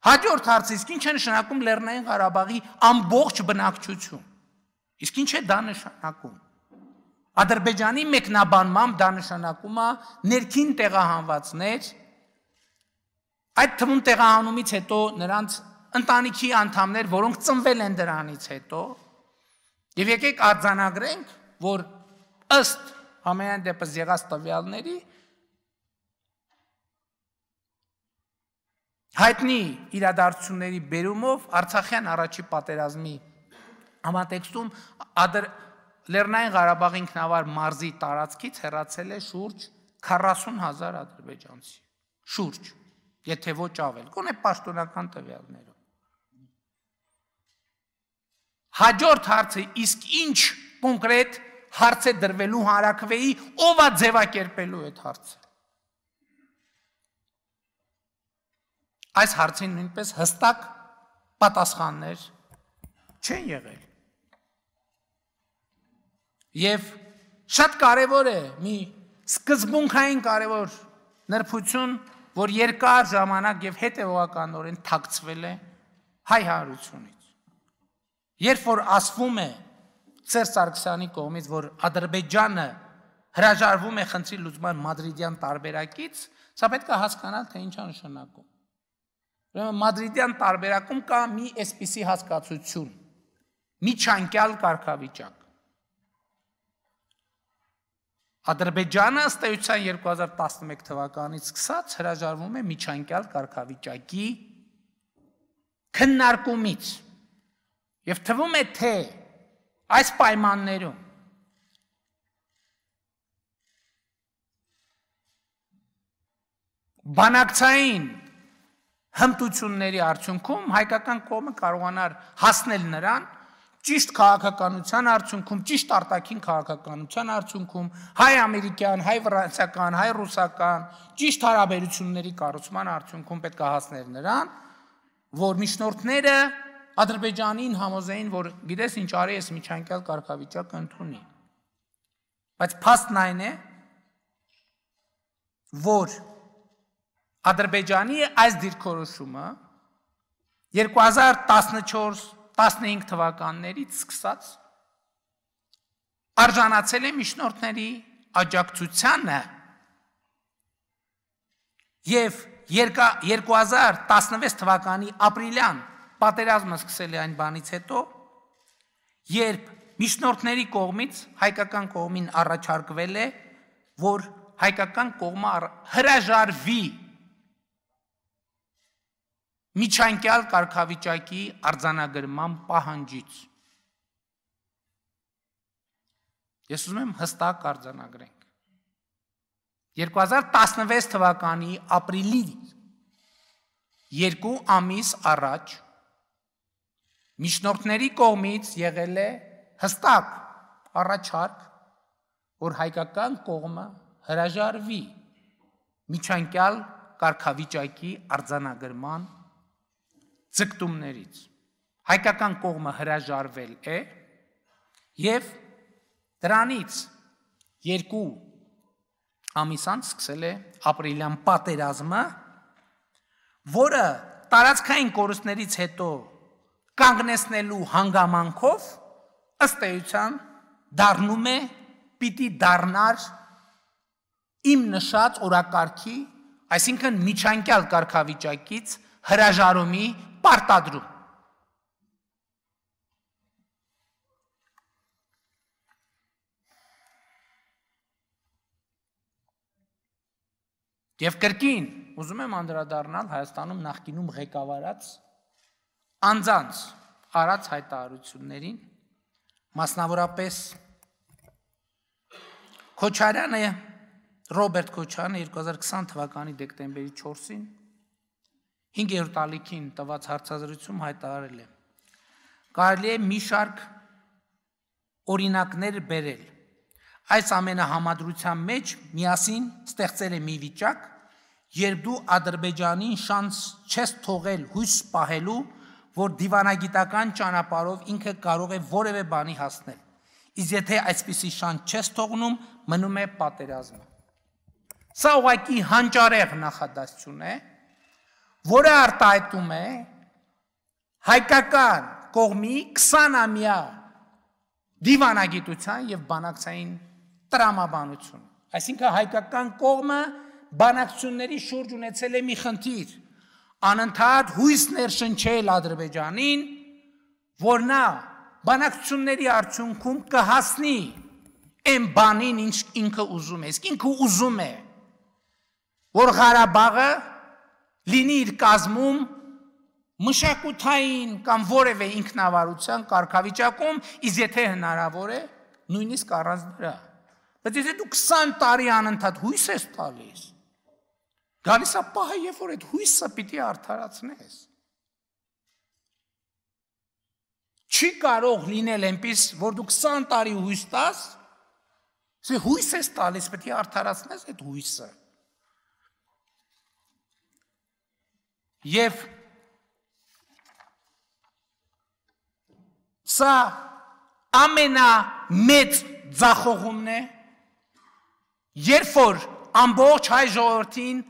Հաջորդ հարցը իսկ ինչ է նշանակում Լեռնային Ղարաբաղի ամբողջ բնակչություն։ Իսկ ինչ է դա նշանակում։ Ադրբեջանի մեկնաբանմամբ դա նշանակում է ներքին տեղահանվածներ, այդ թվում տեղահանումից հետո նրանց ընտանիքի անդամներ, որոնք ծնվել են դրանից հետո, եւ եկեք արձանագրենք, որ ըստ ամենայն դեպս եղած տվյալների հայտնի իրադարձությունների բերումով Արցախյան առաջի պատերազմի համատեքստում ադր Լեռնային Ղարաբաղի ինքնավար մարզի տարածքից հեռացել է շուրջ 40000 ադրբեջանցի։ Շուրջ, եթե ոչ ավել, գոնե պաշտոնական տվյալներով։ Հաջորդ հարցը իսկ ինչ կոնկրետ հարց է դրվելու հարակվեի, ով է ձևակերպելու այդ հարցը։ Այս հարցին նույնպես հստակ պատասխաններ չեն եղել։ Եվ շատ կարևոր է մի սկզբունքային կարևոր նրբություն, որ երկար ժամանակ եւ հետեւականորեն թաքցվել է հայ հանրությունից։ Երբ որ ասվում է, Սերժ Սարգսյանի կողմից, որ Ադրբեջանը հրաժարվում է խնդրի լուծման Մադրիդյան տարբերակից, սա պետք է հասկանալ, թե ինչա նշանակում։ Ուրեմն Մադրիդյան տարբերակում կա մի այսպիսի հասկացություն՝ միջանկյալ կարգավիճակ։ Ադրբեջանը ըստ էության 2011 թվականից սկսած հրաժարվում է միջանկյալ կարգավիճակի քննարկումից։ Եվ թվում է, թե այս պայմաններում բանակցային հմտությունների արդյունքում հայկական կողմը կարողանար հասնել նրան ճիշտ քաղաքականության արդյունքում, ճիշտ արտաքին քաղաքականության արդյունքում, հայ-ամերիկյան, հայ-վրանսիական, հայ-ռուսական, ճիշտ հարաբերությունների կառուցման արդյունքում պետք է հասներ նրան, որ միջնորդները Ադրբեջանին համոզեին, որ գիտես ինչ արի ես միջանկյալ կարգավիճակ ընդունի։ Բայց փաստն այն է, որ Ադրբեջանի այս դիրքորոշումը 2014-15 թվականներից սկսած արժանացել է միջնորդների աջակցությանը եւ 2016 թվականի ապրիլյան պատերազմը սկսել է այն բանից հետո, երբ միջնորդների կողմից հայկական կողմին առաջարկվել է, որ հայկական կողմը հրաժարվի միջանկյալ կարգավիճակի արձանագրման պահանջից։ Ես ուզում եմ հստակ արձանագրենք։ 2016 թվականի ապրիլի 2 ամիս առաջ Միջնորդների կողմից եղել է հստակ առաջարկ, որ հայկական կողմը հրաժարվի միջանկյալ կարգավիճակի արձանագրման ձգտումներից։ Հայկական կողմը հրաժարվել է եւ դրանից երկու ամիս անց սկսել է ապրիլյան պատերազմը, որը տարածքային կորուստներից հետո կանգնեցնելու հանգամանքով ըստ էության դառնում է պիտի դառնար իմ նշած օրակարգի, այսինքն միջանկյալ կարգավիճակից հրաժարումի պարտադրում։ Եվ կրկին, ուզում եմ անդրադառնալ Հայաստանում նախկինում ղեկավարած անձանց արած հայտարարություններին մասնավորապես Քոչարյանը Ռոբերտ Քոչարյանը 2020 թվականի դեկտեմբերի 4-ին 5-րդ ալիքին տված հարցազրույցում հայտարարել է. Կարելի է մի շարք օրինակներ բերել։ Այս ամենը համադրության մեջ միասին ստեղծել է մի վիճակ, երբ դու Ադրբեջանին շանս չես թողել հույս սպահելու որ դիվանագիտական ճանապարով ինքը կարող է որևէ բանի հասնել։ Իսկ եթե այսպիսի շան չես թողնում, մնում է պատերազմը։ Սա ուղղակի հանճարեղ նախադասություն է, որը արտահայտում է հայկական կողմի 20-ամյա դիվանագիտության եւ բանակցային տրամաբանություն։ Այսինքն հայկական կողմը բանակցությունների շուրջ ունեցել է մի խնդիր, անընդհատ հույսներ շնչել Ադրբեջանին, որ նա բանակցությունների արդյունքում կհասնի այն բանին, ինչ ինքը ուզում է։ Իսկ ինքը ուզում է, որ Ղարաբաղը լինի իր կազմում մշակութային կամ որևէ ինքնավարության կարգավիճակում, իսկ եթե հնարավոր է, նույնիսկ առանց դրա։ Բայց եթե դու 20 տարի անընդհատ հույս ես տալիս, Գալիս է պահը, երբ որ այդ հույսը պիտի արդարացնես։ Չի կարող լինել այնպես, որ դու 20 տարի հույս տաս, ասես հույս ես տալիս, պետք է արդարացնես այդ հույսը։ Եվ սա ամենամեծ ձախողումն է, երբ որ ամբողջ հայ ժողովրդին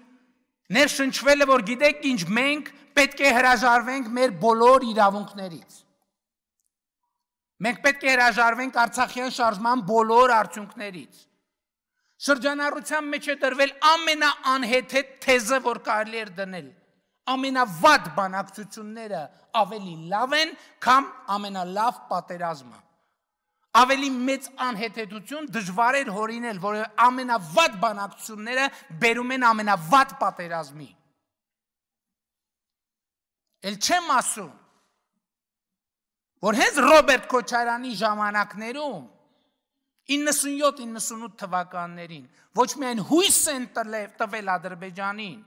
ներշնչվել է, որ գիտեք ինչ մենք պետք է հրաժարվենք մեր բոլոր իրավունքներից։ Մենք պետք է հրաժարվենք Արցախյան շարժման բոլոր արդյունքներից։ Շրջանառության մեջ է դրվել ամենաանհեթեթ թեզը, որ կարելի էր դնել։ Ամենավատ բանակցությունները ավելի լավ են, քան ամենալավ պատերազմը ավելի մեծ անհետեդություն դժվար էր հորինել, որը ամենավատ բանակցությունները բերում են ամենավատ պատերազմի։ Էլ չեմ ասում, որ հենց Ռոբերտ Քոչարյանի ժամանակներում 97-98 թվականներին ոչ միայն հույս են տվել Ադրբեջանին,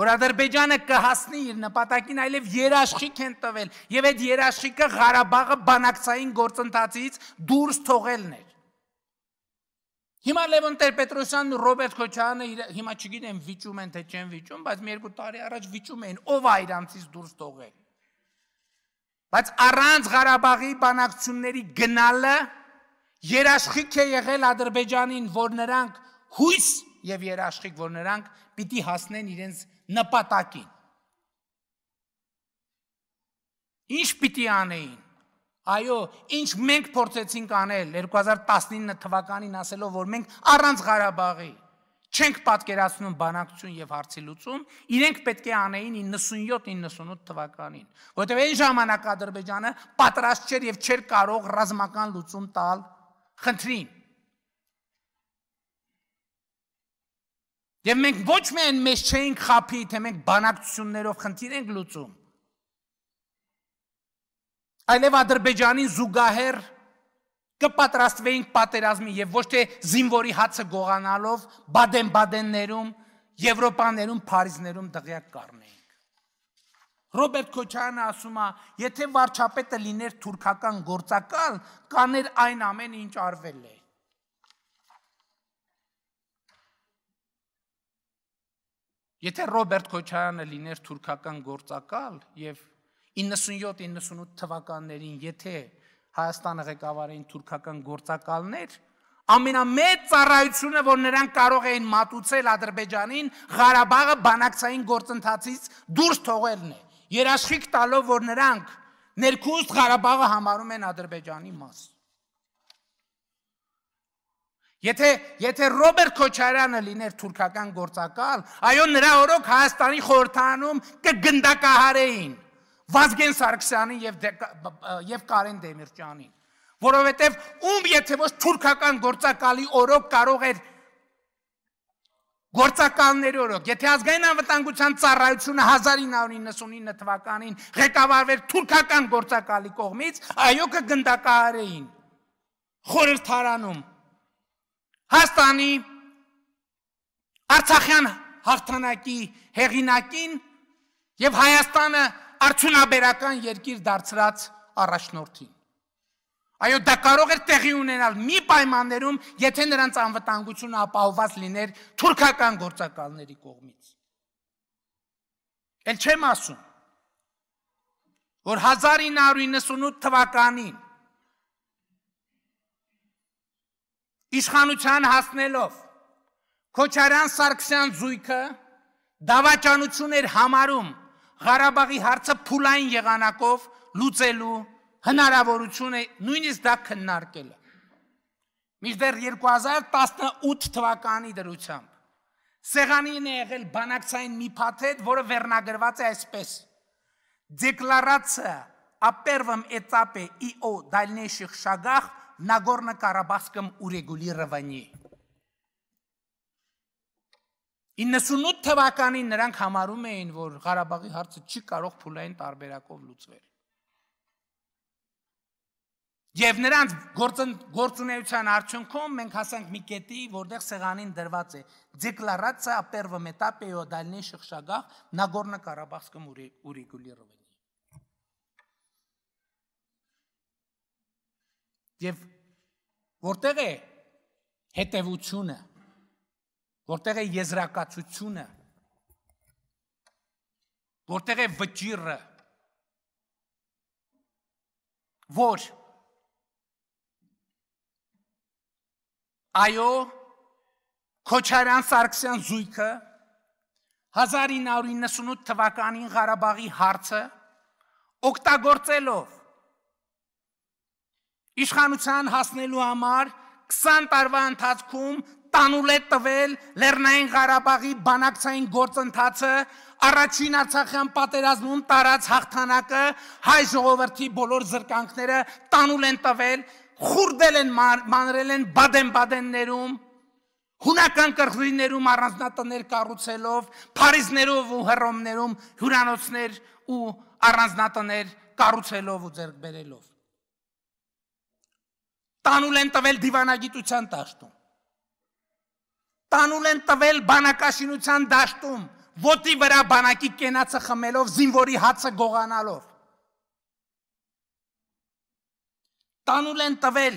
որ Ադրբեջանը կհասնի իր նպատակին, այլև երաշխիք են տվել, եւ այդ երաշխիքը Ղարաբաղը բանակցային գործընթացից դուրս թողելն էր։ Հիմա Լևոն Տեր-Պետրոսյանն ու Ռոբերտ Քոչյանը հիմա չգիտեմ վիճում են թե չեն վիճում, բայց մի երկու տարի առաջ վիճում էին, ով է իրանցից դուրս թողել։ Բայց առանց Ղարաբաղի բանակցությունների գնալը երաշխիք է եղել Ադրբեջանին, որ նրանք հույս եւ երաշխիք, որ նրանք պիտի հասնեն իրենց նպատակին։ Ինչ պիտի անեին։ Այո, ինչ մենք փորձեցինք անել 2019 թվականին ասելով, որ մենք առանց Ղարաբաղի չենք պատկերացնում բանակցություն եւ հարցի լուծում, իրենք պետք է անեին 97-98 թվականին, որտեղ այն ժամանակ Ադրբեջանը պատրաստ չէր եւ չէր կարող ռազմական լուծում տալ խնդրին։ Եվ մենք ոչ միայն մեզ չէինք խափի, թե մենք բանակցություններով խնդիր ենք լուծում։ Այլև Ադրբեջանին զուգահեռ կպատրաստվեինք պատերազմի եւ ոչ թե զինվորի հացը գողանալով Բադեն-Բադեններում, Եվրոպաներում, Փարիզներում դղյակ կառնեինք։ Ռոբերտ Քոչարյանը ասում է, եթե վարչապետը լիներ թուրքական գործակալ, կաներ այն ամենը, ինչ արվել է։ Եթե Ռոբերտ Քոչարյանը լիներ թուրքական գործակալ եւ 97-98 թվականներին, եթե Հայաստանը ղեկավարային թուրքական գործակալներ, ամենամեծ ծառայությունը, որ նրանք կարող էին մատուցել Ադրբեջանին, Ղարաբաղը բանակցային գործընթացից դուրս թողելն է։ Երաշխիք տալով, որ նրանք ներքուստ Ղարաբաղը համարում են Ադրբեջանի մաս։ Եթե եթե Ռոբերտ Քոչարյանը լիներ թուրքական գործակալ, այո նրա օրոք Հայաստանի խորհրդանում կգնդակահարեին Վազգեն Սարգսյանին եւ դե-, եւ Կարեն Դեմիրճյանին, որովհետեւ ում եթե ոչ թուրքական գործակալի օրոք կարող էր գործակալների օրոք, եթե ազգային անվտանգության ծառայությունը 1999 թվականին ղեկավարվեր թուրքական գործակալի կողմից, այո կգնդակահարեին խորհրդարանում Հայաստանի Արցախյան հաղթանակի հեղինակին եւ Հայաստանը արդյունաբերական երկիր դարձրած առաջնորդին։ Այո, դա կարող էր տեղի ունենալ մի պայմաններում, եթե նրանց անվտանգությունը ապահովված լիներ թուրքական գործակալների կողմից։ Էլ չեմ ասում, որ 1998 թվականին իշխանության հասնելով Քոչարյան Սարգսյան զույգը դավաճանություն էր համարում Ղարաբաղի հարցը փուլային եղանակով լուծելու հնարավորություն է նույնիսկ դա քննարկելը։ Միջդեռ 2018 թվականի դրությամբ սեղանին է եղել բանակցային մի փաթեթ, որը վերնագրված է այսպես. Դեկլարացիա о первом этапе ИО дальнейших шагах Նագորնո-Կարաբախском урегулировании։ 98 թվականին նրանք համարում էին, որ Ղարաբաղի հարցը չի կարող փուլային տարբերակով լուծվել։ Եվ նրանց գործն գործունեության արդյունքում մենք հասանք մի կետի, որտեղ սեղանին դրված է դեկլարացիա о первом этапе и о дальнейших шагах Нагорно-Карабахском урегулировании։ Եվ որտեղ է հետևությունը, որտեղ է եզրակացությունը, որտեղ է վճիրը, որ այո Քոչարյան Սարգսյան զույգը 1998 թվականին Ղարաբաղի հարցը օգտագործելով իշխանության հասնելու համար 20 տարվա ընթացքում տանուլ է տվել Լեռնային Ղարաբաղի բանակցային գործընթացը, առաջին Արցախյան պատերազմում տարած հաղթանակը, հայ ժողովրդի բոլոր զրկանքները տանուլ են տվել, խուրդել են մանրել են բադեն-բադեններում, հունական կրխրիներում առանձնատներ կառուցելով, Փարիզներով ու Հռոմներում հյուրանոցներ ու առանձնատներ կառուցելով ու ձեռք բերելով տանուլ են տվել դիվանագիտության դաշտում։ Տանուլ են տվել բանակաշինության դաշտում, ոտի վրա բանակի կենացը խմելով, զինվորի հացը գողանալով։ Տանուլ են տվել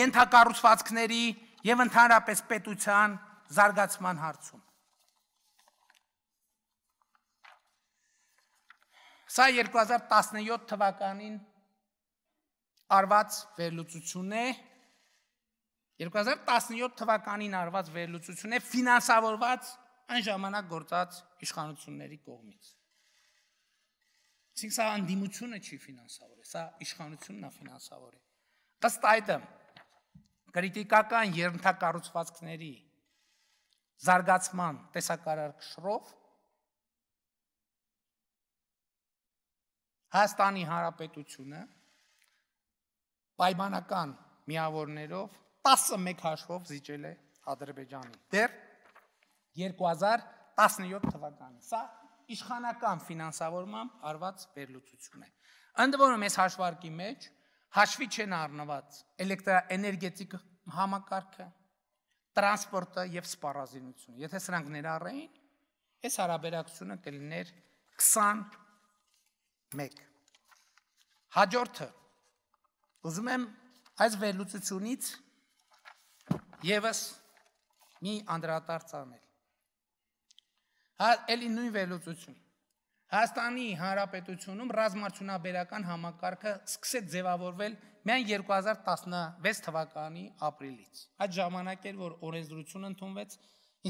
ենթակառուցվածքների եւ ընդհանրապես պետության զարգացման հարցում։ Սա 2017 թվականին արված վերլուծությունն է 2017 թվականին արված վերլուծությունն է ֆինանսավորված այն ժամանակ գործած իշխանությունների կողմից։ Իսկ սա անդիմությունը չի ֆինանսավորել, սա իշխանությունն է ֆինանսավորել։ Ըստ այդմ քրիտիկական երնթակառուցվածքների զարգացման տեսակարար կշռով Հայաստանի Հանրապետությունը պայմանական միավորներով 11 հաշվով զիջել է Ադրբեջանի։ Դեռ 2017 թվականին։ Սա իշխանական ֆինանսավորմամբ արված վերլուծություն է։ Ընդ որում այս հաշվարկի մեջ հաշվի չեն առնված էլեկտրաէներգետիկ համակարգը, տրանսպորտը եւ սպառազինությունը։ Եթե սրանք ներառեին, այս հարաբերակցությունը կլիներ 21։ Հաջորդը Ուզում եմ այս վերլուծությունից եւս մի անդրադարձ անել։ Հա, ելի նույն վերլուծություն։ Հայաստանի Հանրապետությունում ռազմարդյունաբերական համակարգը սկսեց ձևավորվել միայն 2016 թվականի ապրիլից։ Այդ ժամանակ էր, որ օրենսդրությունը ընդունվեց,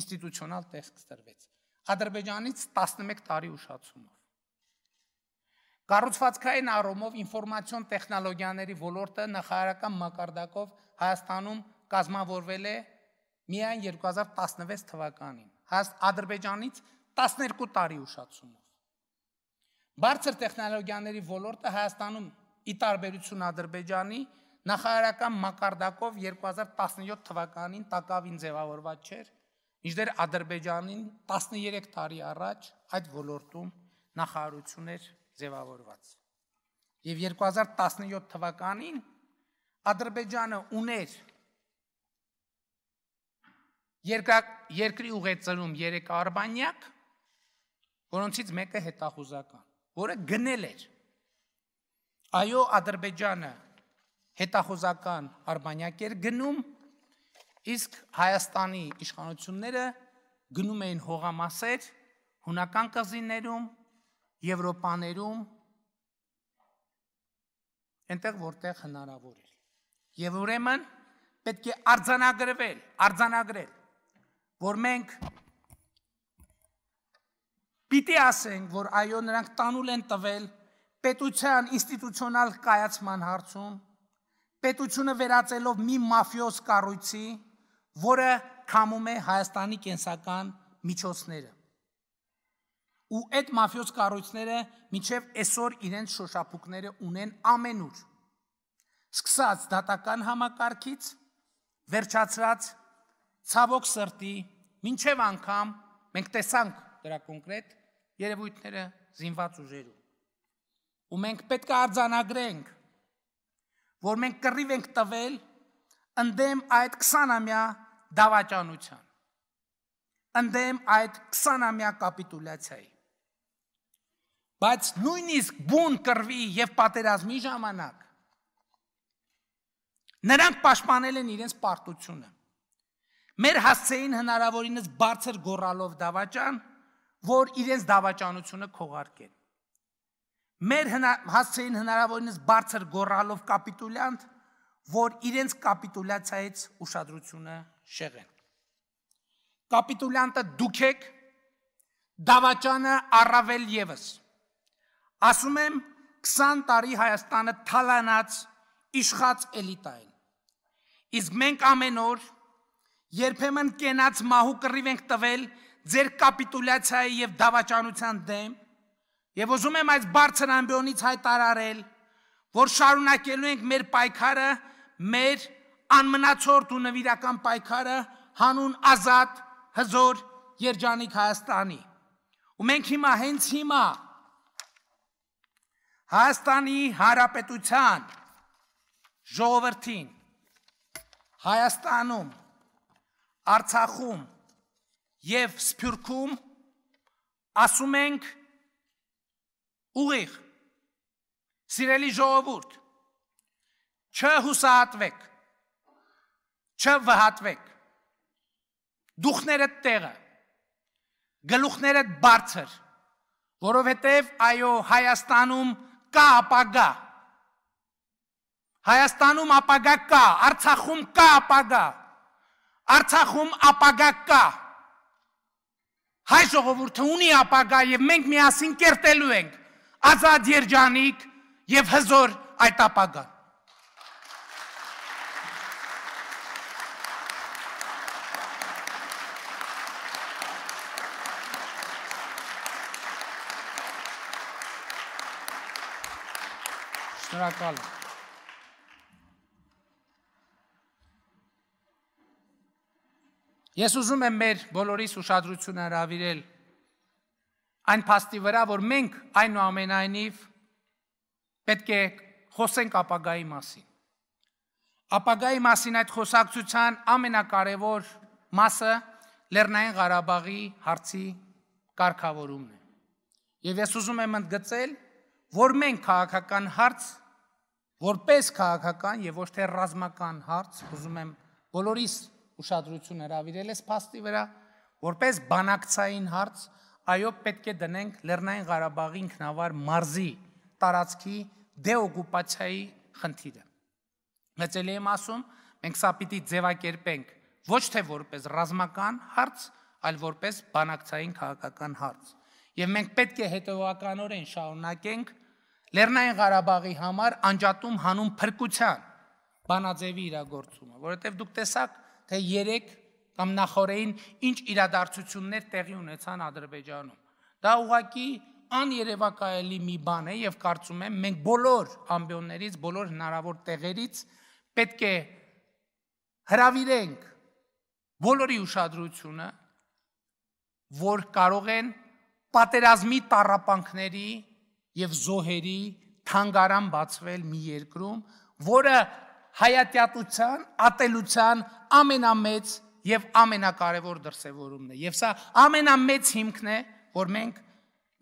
ինստիտուցիոնալ տեքստ տրվեց։ Ադրբեջանից 11 տարի ուշացումով։ Կառուցվածքային առումով ինֆորմացիոն տեխնոլոգիաների ոլորտը նախարարական մակարդակով Հայաստանում կազմավորվել է միայն 2016 թվականին։ Ադրբեջանից 12 տարի ուշացումով։ Բարձր տեխնոլոգիաների ոլորտը Հայաստանում ի տարբերություն Ադրբեջանի նախարարական մակարդակով 2017 թվականին տակավին ձևավորված չէր, ինչդեռ Ադրբեջանին 13 տարի առաջ այդ ոլորտում նախարարություններ ձևավորված։ Եվ 2017 թվականին Ադրբեջանը ուներ երկրակ, երկրի ուղեցրում 3 արբանյակ, որոնցից մեկը հետախուզական, որը գնել էր։ Այո, Ադրբեջանը հետախուզական արբանյակ էր գնում, իսկ Հայաստանի իշխանությունները գնում էին հողամասեր հունական կղզիներում, Եվրոպաներում այնտեղ որտեղ հնարավոր էր։ Եվ ուրեմն պետք է արձանագրվել, արձանագրել, որ մենք պիտի ասենք, որ այո նրանք տանուլ են տվել պետության ինստիտուցիոնալ կայացման հարցում, պետությունը վերածելով մի մաֆիոս կառույցի, որը քամում է Հայաստանի կենսական միջոցները ու այդ մաֆիոզ կառույցները միջև այսօր իրենց շոշափուկները ունեն ամենուր։ Սկսած դատական համակարգից, վերջացած ցավոք սրտի, մինչև անգամ մենք տեսանք դրա կոնկրետ երևույթները զինված ուժերում։ Ու մենք պետք է արձանագրենք, որ մենք կռիվ ենք տվել ընդեմ այդ 20-ամյա դավաճանության ընդեմ այդ 20-ամյա կապիտուլյացիայի Բայց նույնիսկ բուն կրվի եւ պատերազմի ժամանակ նրանք պաշտպանել են իրենց պարտությունը։ Մեր հասցեին հնարավորինս բարձր գորալով դավաճան, որ իրենց դավաճանությունը քողարկեն։ Մեր հնա, հասցեին հնարավորինս բարձր գորալով կապիտուլյանտ, որ իրենց կապիտուլյացիայից ուշադրությունը շեղեն։ Կապիտուլյանտը դուք եք, դավաճանը առավել եւս։ եվ Ասում եմ 20 տարի Հայաստանը թալանած իշխած էլիտա է։ Իսկ մենք ամեն օր երբեմն կենաց մահու կռիվ ենք տվել ձեր կապիտուլյացիայի եւ դավաճանության դեմ եւ ուզում եմ այս բարձր ամբիոնից հայտարարել, որ շարունակելու ենք մեր պայքարը, մեր անմնացորդ ու նվիրական պայքարը հանուն ազատ, հզոր, երջանիկ Հայաստանի։ Ու մենք հիմա հենց հիմա Հայաստանի Հանրապետության ժողովրդին Հայաստանում, Արցախում եւ Սփյուռքում ասում ենք ուղիղ սիրելի ժողովուրդ չհուսահատվեք չվհատվեք դուխներդ տեղը գլուխներդ բարձր որովհետև այո Հայաստանում կա ապագա։ Հայաստանում ապագա կա, Արցախում կա ապագա։ Արցախում ապագա կա։ Հայ ժողովուրդը ունի ապագա եւ մենք միասին կերտելու ենք ազատ երջանիկ եւ հզոր այդ ապագան։ Շնորհակալ եմ։ Ես ուզում եմ մեր բոլորիս ուշադրությունը հրավիրել այն փաստի վրա, որ մենք այնուամենայնիվ պետք է խոսենք ապագայի մասին։ Ապագայի մասին այդ խոսակցության ամենակարևոր մասը Լեռնային Ղարաբաղի հարցի կարգավորումն է։ Եվ ես ուզում եմ ընդգծել, որ մենք քաղաքական հարց որպես քաղաքական եւ ոչ թե ռազմական հարց ուզում եմ բոլորիս ուշադրություն հրավիրել ես փաստի վրա որպես բանակցային հարց այո պետք է դնենք Լեռնային Ղարաբաղի ինքնավար մարզի տարածքի դեօկուպացիայի խնդիրը մեծելի եմ ասում մենք սա պիտի ձևակերպենք ոչ թե որպես ռազմական հարց այլ որպես բանակցային քաղաքական հարց եւ մենք պետք է հետևականորեն շարունակենք Լեռնային Ղարաբաղի համար անջատում հանում փրկության բանաձևի իրագործումը, որովհետև դուք տեսաք, թե 3 կամ նախորդին ինչ իրադարձություններ տեղի ունեցան Ադրբեջանում։ Դա ուղղակի աներևակայելի մի բան է եւ կարծում եմ մենք բոլոր ամբիոններից, բոլոր հնարավոր տեղերից պետք է հravirենք բոլորի ուշադրությունը, որ կարող են պատերազմի տարապանքների եւ զոհերի թանգարան բացվել մի երկրում, որը հայատյատության, ատելության ամենամեծ եւ ամենակարևոր դրսևորումն է։ Եվ սա ամենամեծ հիմքն է, որ մենք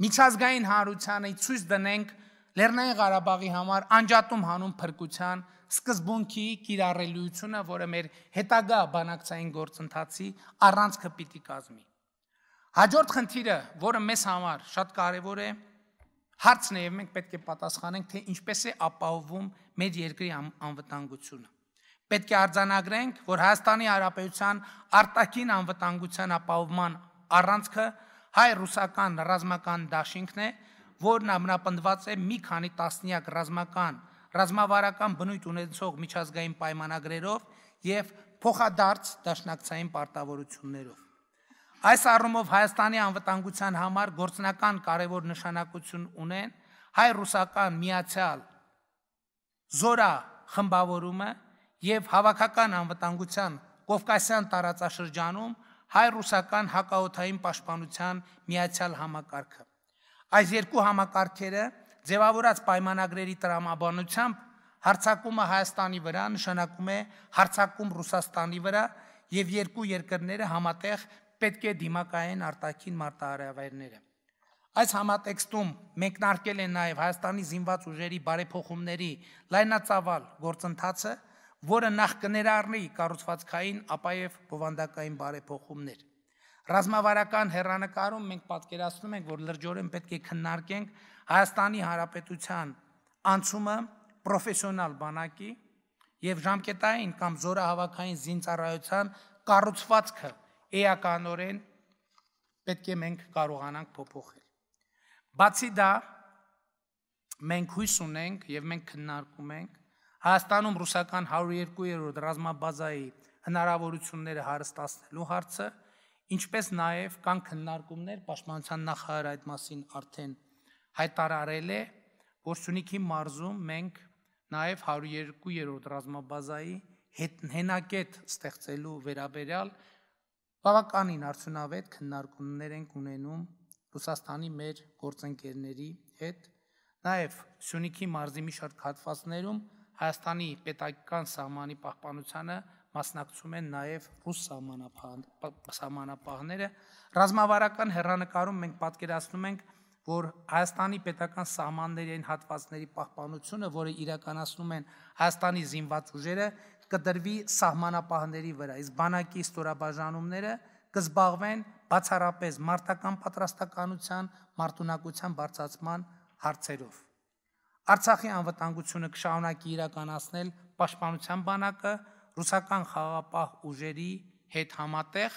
միջազգային հանրությանը ցույց դնենք Լեռնային Ղարաբաղի համար անջատում հանուն փրկության սկզբունքի կիրառելիությունը, որը մեր հետագա բանակցային գործընթացի առանցքը պիտի կազմի։ Հաջորդ խնդիրը, որը մեզ համար շատ կարևոր է, հարցն է եւ մենք պետք է պատասխանենք թե ինչպես է ապահովում մեր երկրի անվտանգությունը պետք է արձանագրենք որ հայաստանի հարաբերության արտաքին անվտանգության ապահովման առանցքը հայ-ռուսական ռազմական դաշինքն է որն ամրապնդված է մի քանի տասնյակ ռազմական ռազմավարական բնույթ ունեցող միջազգային պայմանագրերով եւ փոխադարձ դաշնակցային պարտավորություններով Այս առումով Հայաստանի անվտանգության համար գործնական կարևոր նշանակություն ունեն հայ-ռուսական միացյալ զորա խմբավորումը եւ հավաքական անվտանգության Կովկասյան տարածաշրջանում հայ-ռուսական հակաօթային պաշտպանության միացյալ համակարգը։ Այս երկու համակարգերը ձևավորած պայմանագրերի տրամաբանությամբ հարցակումը Հայաստանի վրա նշանակում է հարցակում Ռուսաստանի վրա եւ երկու երկրները համատեղ պետք է դիմակայեն արտաքին մարտահրավերները։ Այս համատեքստում մեկնարկել են նաև Հայաստանի զինված ուժերի բարեփոխումների լայնածավալ գործընթացը, որը նախ կներառնի կառուցվածքային, ապա եւ բովանդակային բարեփոխումներ։ Ռազմավարական հերանեկարում մենք պատկերացնում ենք, որ լրջորեն պետք է քննարկենք Հայաստանի Հանրապետության անցումը պրոֆեսիոնալ բանակի եւ ժամկետային կամ զորահավաքային զինծառայության կառուցվածքը էականորեն պետք է մենք կարողանանք փոփոխել։ Բացի դա, մենք հույս ունենք եւ մենք քննարկում ենք Հայաստանում ռուսական 102-րդ ռազմաբազայի հնարավորությունները հարստացնելու հարցը, ինչպես նաեւ կան քննարկումներ Պաշտպանության նախարարը այդ մասին արդեն հայտարարել է, որ Սյունիքի մարզում մենք նաեւ 102-րդ ռազմաբազայի հետ հենակետ ստեղծելու վերաբերյալ Բավականին արդյունավետ քննարկումներ ենք ունենում Ռուսաստանի մեր գործընկերների հետ, նաև Սյունիքի մարզի մի շարք հատվածներում Հայաստանի պետական սահմանի պահպանությանը մասնակցում են նաև ռուս սահմանապահները։ Ռազմավարական հերանակարում մենք պատկերացնում ենք, որ Հայաստանի պետական սահմանների այն հատվածների պահպանությունը, որը իրականացնում են Հայաստանի զինված ուժերը, կդրվի սահմանապահների վրա, իսկ բանակի ստորաբաժանումները կզբաղվեն բացառապես մարտական պատրաստականության, մարտունակության բարձրացման հարցերով։ Արցախի անվտանգությունը կշարունակի իրականացնել պաշտպանության բանակը ռուսական խաղապահ ուժերի հետ համատեղ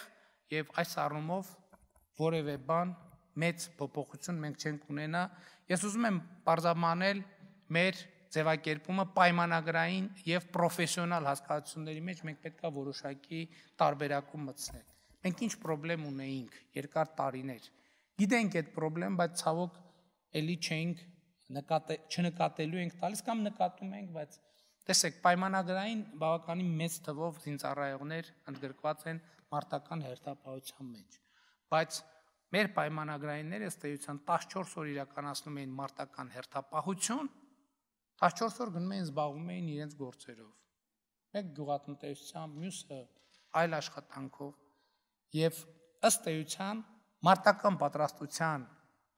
եւ այս առումով որևէ բան մեծ փոփոխություն մենք չենք ունենա։ Ես ուզում եմ բարձրամանել մեր ձևակերպումը պայմանագրային եւ պրոֆեսիոնալ հասկացությունների մեջ մենք պետքա որոշակի տարբերակում մտցնենք։ Մենք ինչ խնդրեմ ունեինք երկար տարիներ։ Գիտենք այդ խնդրեմ, բայց ցավոք էլի չենք նկատել, չնկատելու ենք տալիս կամ նկատում ենք, բայց տեսեք, պայմանագրային բավականին մեծ թվով զինծառայողներ ընդգրկված են մարտական հերթապահության մեջ։ Բայց մեր պայմանագրայինները ըստ էության 14 օր իրականացնում էին մարտական հերթապահություն 14 օր գնում էին զբաղվում էին իրենց գործերով։ Մեկ գյուղատնտեսությամբ, մյուսը այլ աշխատանքով եւ ըստ էության մարտական պատրաստության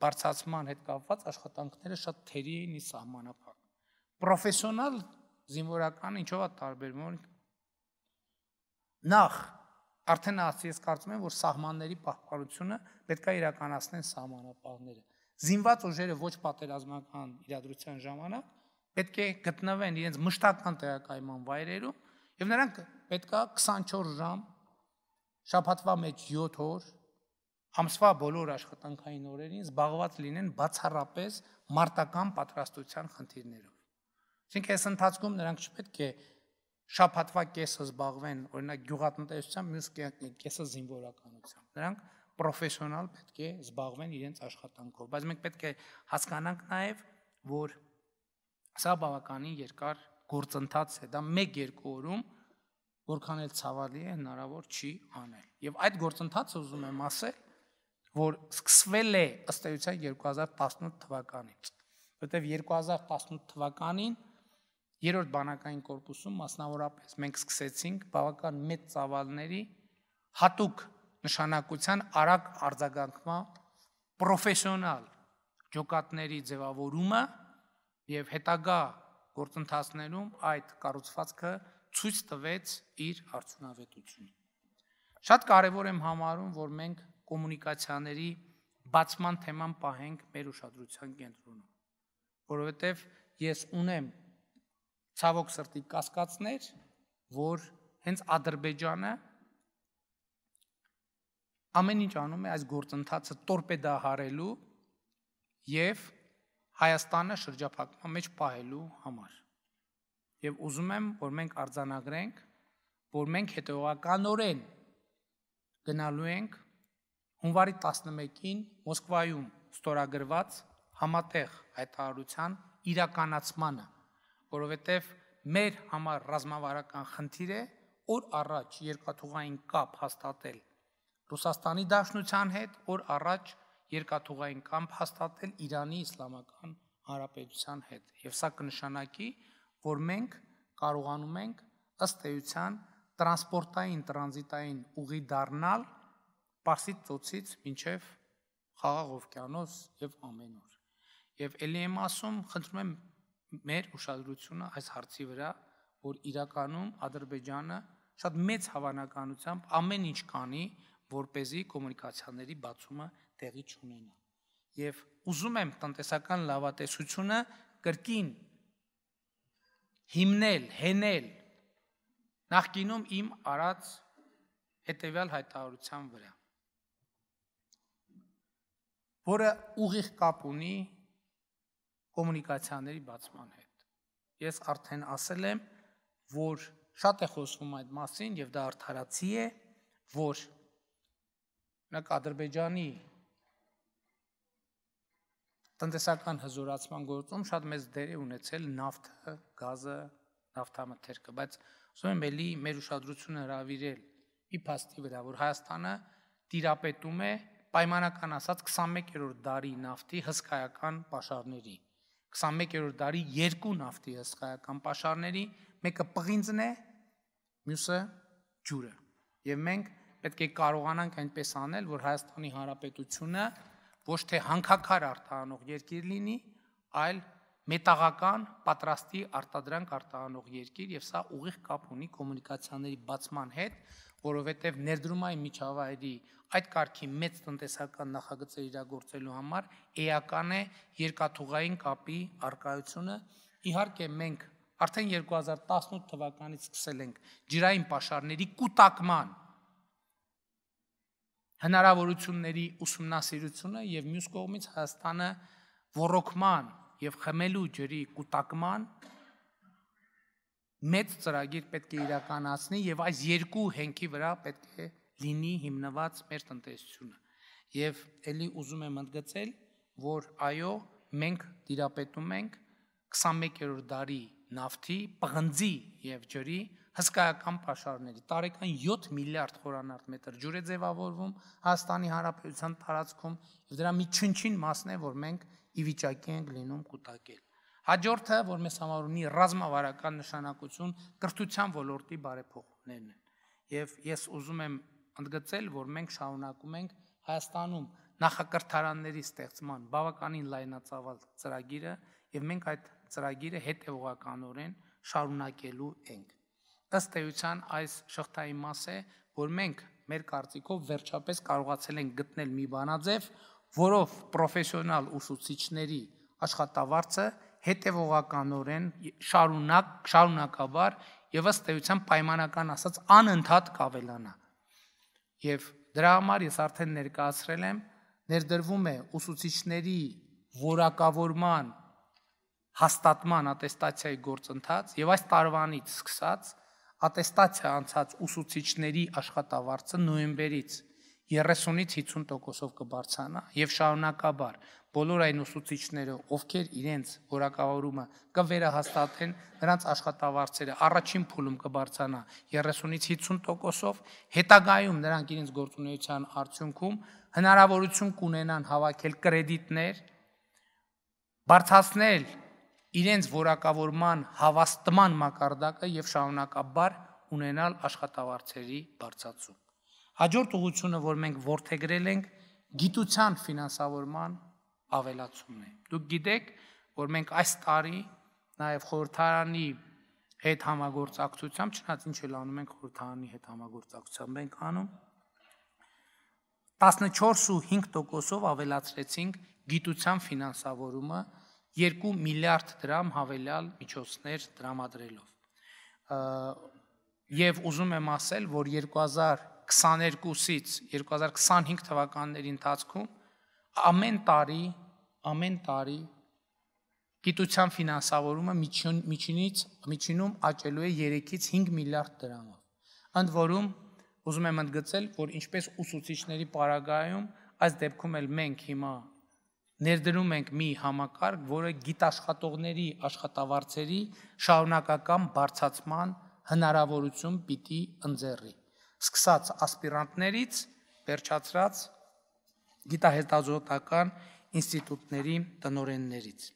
բարձացման հետ կապված աշխատանքները շատ թերի էին ի սահմանափակ։ Պրոֆեսիոնալ զինվորական ինչով է տարբերվում։ Նախ արդեն ասի ես կարծում եմ որ սահմանների պահպանությունը պետք է իրականացնեն սահմանապահները։ Զինված ուժերը ոչ պատերազմական իրադրության ժամանակ պետք է գտնվեն իրենց մշտական տեղակայման վայրերում եւ նրանք պետքա 24 ժամ շաբաթվա մեջ 7 օր ամսվա բոլոր աշխատանքային օրերին զբաղված լինեն բացառապես մարտական պատրաստության խնդիրներով։ Այսինքն այս ընթացքում նրանք չպետք է շաբաթվա կեսը զբաղվեն օրինակ գյուղատնտեսությամբ, մյուս կեսը զինվորականությամբ։ Նրանք պրոֆեսիոնալ պետք է զբաղվեն իրենց աշխատանքով, բայց մենք պետք է հասկանանք նաև, որ Սա բավականին երկար գործընթաց է, դա 1-2 օրում որքան էլ ցավալի է հնարավոր չի անել։ Եվ այդ գործընթացը ուզում եմ ասել, որ սկսվել է ըստ էության 2018 թվականից, որտեղ 2018 թվականին երրորդ բանակային կորպուսում մասնավորապես մենք սկսեցինք բավական մեծ ծավալների հատուկ նշանակության արագ արձագանքման պրոֆեսիոնալ ջոկատների ձևավորումը եւ հետագա գործընթացներում այդ կառուցվածքը ցույց տվեց իր արդյունավետությունը։ Շատ կարևոր եմ համարում, որ մենք կոմունիկացիաների բացման թեման պահենք մեր ուշադրության կենտրոնում, որովհետև ես ունեմ ցավոք սրտի կասկածներ, որ հենց Ադրբեջանը ամեն ինչ անում է այս գործընթացը տորպեդահարելու եւ Հայաստանը շրջափակման մեջ պահելու համար։ Եվ ուզում եմ, որ մենք արձանագրենք, որ մենք հետևականորեն գնալու ենք հունվարի 11-ին Մոսկվայում ստորագրված համատեղ հայտարարության իրականացմանը, որովհետև մեր համար ռազմավարական խնդիր է օր առաջ երկաթուղային կապ հաստատել Ռուսաստանի Դաշնության հետ, օր առաջ երկաթուղային կամփ հաստատել Իրանի իսլամական հանրապետության հետ։ Եվ սա կնշանակի, որ մենք կարողանում ենք ըստ էության տրանսպորտային տրանզիտային ուղի դառնալ Պարսից ծոցից մինչև Խաղաղ օվկիանոս եւ ամենուր։ Եվ ելի եմ ասում, խնդրում եմ մեր ուշադրությունը այս հարցի վրա, որ իրականում Ադրբեջանը շատ մեծ հավանականությամբ ամեն ինչ կանի, որ เป զի կոմունիկացիաների բացումը տեղի չունենա։ Եվ ուզում եմ տնտեսական լավատեսությունը կրկին հիմնել, հենել նախկինում իմ արած հետևյալ հայտարարության վրա որը ուղիղ կապ ունի կոմունիկացիաների բացման հետ։ Ես արդեն ասել եմ, որ շատ է խոսվում այդ մասին եւ դա արդարացի է, որ նկ Ադրբեջանի տնտեսական հզորացման գործում շատ մեծ դեր է ունեցել նավթը, գազը, նավթամթերքը, բայց ուզում եմ ելի մեր ուշադրությունը հravirել ի փաստի վրա, որ Հայաստանը տիրապետում է պայմանական ասած 21-րդ դարի նավթի հսկայական pašարների 21-րդ դարի երկու նավթի հսկայական pašարների մեկը պղինձն է մյուսը ջուրը եւ մենք պետք է կարողանանք այնպես անել որ Հայաստանի Հանրապետությունը ոչ թե հանքաքար արտահանող երկիր լինի, այլ մետաղական պատրաստի արտադրանք արտահանող երկիր եւ սա ուղիղ կապ ունի կոմունիկացիաների բացման հետ, որովհետեւ ներդրումային միջավայրի այդ կարգի մեծ տնտեսական նախագծեր իրագործելու համար էական է երկաթուղային կապի արկայությունը։ Իհարկե մենք արդեն 2018 թվականից սկսել ենք ջրային pašարների կուտակման հնարավորությունների ուսումնասիրությունը եւ մյուս կողմից Հայաստանը ռոռոկման եւ խմելու ջրի կուտակման մեծ ծրագիր պետք է իրականացնի եւ այս երկու հենքի վրա պետք է լինի հիմնված մեր տնտեսությունը։ Եվ ելի ուզում եմ ընդգծել, որ այո, մենք դիրապետում ենք 21-րդ դարի նավթի, պղնձի եւ ջրի հսկայական pašարների։ Տարեկան 7 միլիարդ խորանարդ մետր ջուր է ձևավորվում Հայաստանի Հանրապետության տարածքում, եւ դրա մի չնչին մասն է, որ մենք ի վիճակի ենք լինում կուտակել։ Հաջորդը, որ մեզ համար ունի ռազմավարական նշանակություն, կրթության ոլորտի բարեփոխումներն են։ Եվ ես ուզում եմ ընդգծել, որ մենք շարունակում ենք Հայաստանում նախակրթարանների ստեղծման բավականին լայնացավալ ծրագիրը, եւ մենք այդ ծրագիրը հետեւողականորեն շարունակելու ենք ըստ էության այս շղթայի մաս է, որ մենք մեր կարծիքով վերջապես կարողացել ենք գտնել մի բանաձև, որով պրոֆեսիոնալ ուսուցիչների աշխատավարձը հետևողականորեն շարունակ շարունակաբար եւ ըստ էության պայմանական ասած անընդհատ կավելանա։ Եվ դրա համար ես արդեն ներկայացրել եմ, ներդրվում է ուսուցիչների որակավորման հաստատման ատեստացիայի գործընթաց եւ այս տարվանից սկսած ատեստացիա անցած ուսուցիչների աշխատավարձը նոյեմբերից 30-ից 50%-ով կբարձրանա եւ շարունակաբար բոլոր այն ուսուցիչները, ովքեր իրենց որակավորումը կվերահաստատեն, նրանց աշխատավարձերը առաջին փուլում կբարձրանա 30-ից 50%-ով, հետագայում նրանք իրենց գործունեության արդյունքում հնարավորություն կունենան հավաքել կրեդիտներ, բարձրացնել իրենց որակավորման հավաստման մակարդակը եւ շարունակաբար ունենալ աշխատավարձերի բարձացում։ Հաջորդ ուղությունը, որ մենք ворթեգրել ենք, գիտության ֆինանսավորման ավելացումն է։ Դուք գիտեք, որ մենք այս տարի նաեւ խորհրդարանի հետ համագործակցությամբ, չնայած ինչ էլ անում ենք խորհրդարանի հետ համագործակցությամբ ենք անում 14 ու 5%-ով ավելացրեցինք գիտության ֆինանսավորումը 2023 2 միլիարդ դրամ հավելյալ միջոցներ դրամադրելով։ Եվ ուզում եմ ասել, որ 2022-ից 2025 թվականների ընթացքում ամեն տարի, ամեն տարի գիտության ֆինանսավորումը միջին, միջինից միջինում աճելու է 3-ից 5 միլիարդ դրամով։ Ընդ որում ուզում եմ ընդգծել, որ ինչպես ուսուցիչների պարագայում, այս դեպքում էլ մենք հիմա ներդրում ենք մի համակարգ, որը գիտաշխատողների աշխատավարձերի շարունակական բարձացման հնարավորություն պիտի ընձեռի։ Սկսած ասպիրանտներից, վերջացրած գիտահետազոտական ինստիտուտների տնօրեններից։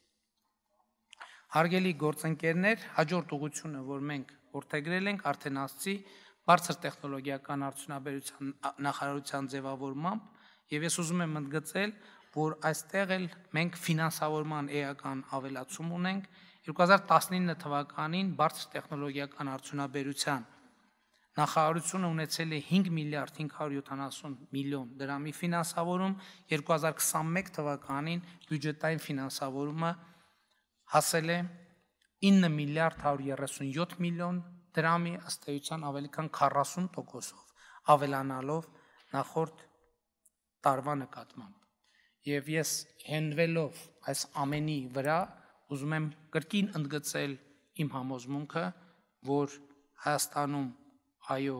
Հարգելի գործընկերներ, հաջորդ ուղությունը, որ մենք որթեգրել ենք արդեն ASCII բարձր տեխնոլոգիական արդյունաբերության նախարարության ձևավորմամբ, եւ ես ուզում եմ ընդգծել, որ այստեղ էլ մենք ֆինանսավորման էական ավելացում ունենք 2019 թվականին բարձր տեխնոլոգիական արդյունաբերության նախարարությունը ունեցել է 5 միլիարդ 570 միլիոն դրամի ֆինանսավորում 2021 թվականին բյուջետային ֆինանսավորումը հասել է 9 միլիարդ 137 միլիոն դրամի ըստ էության ավելի քան 40%-ով ավելանալով նախորդ տարվա նկատմամբ Եվ ես հենվելով այս ամենի վրա ուզում եմ կրկին ընդգծել իմ համոզմունքը, որ Հայաստանում այո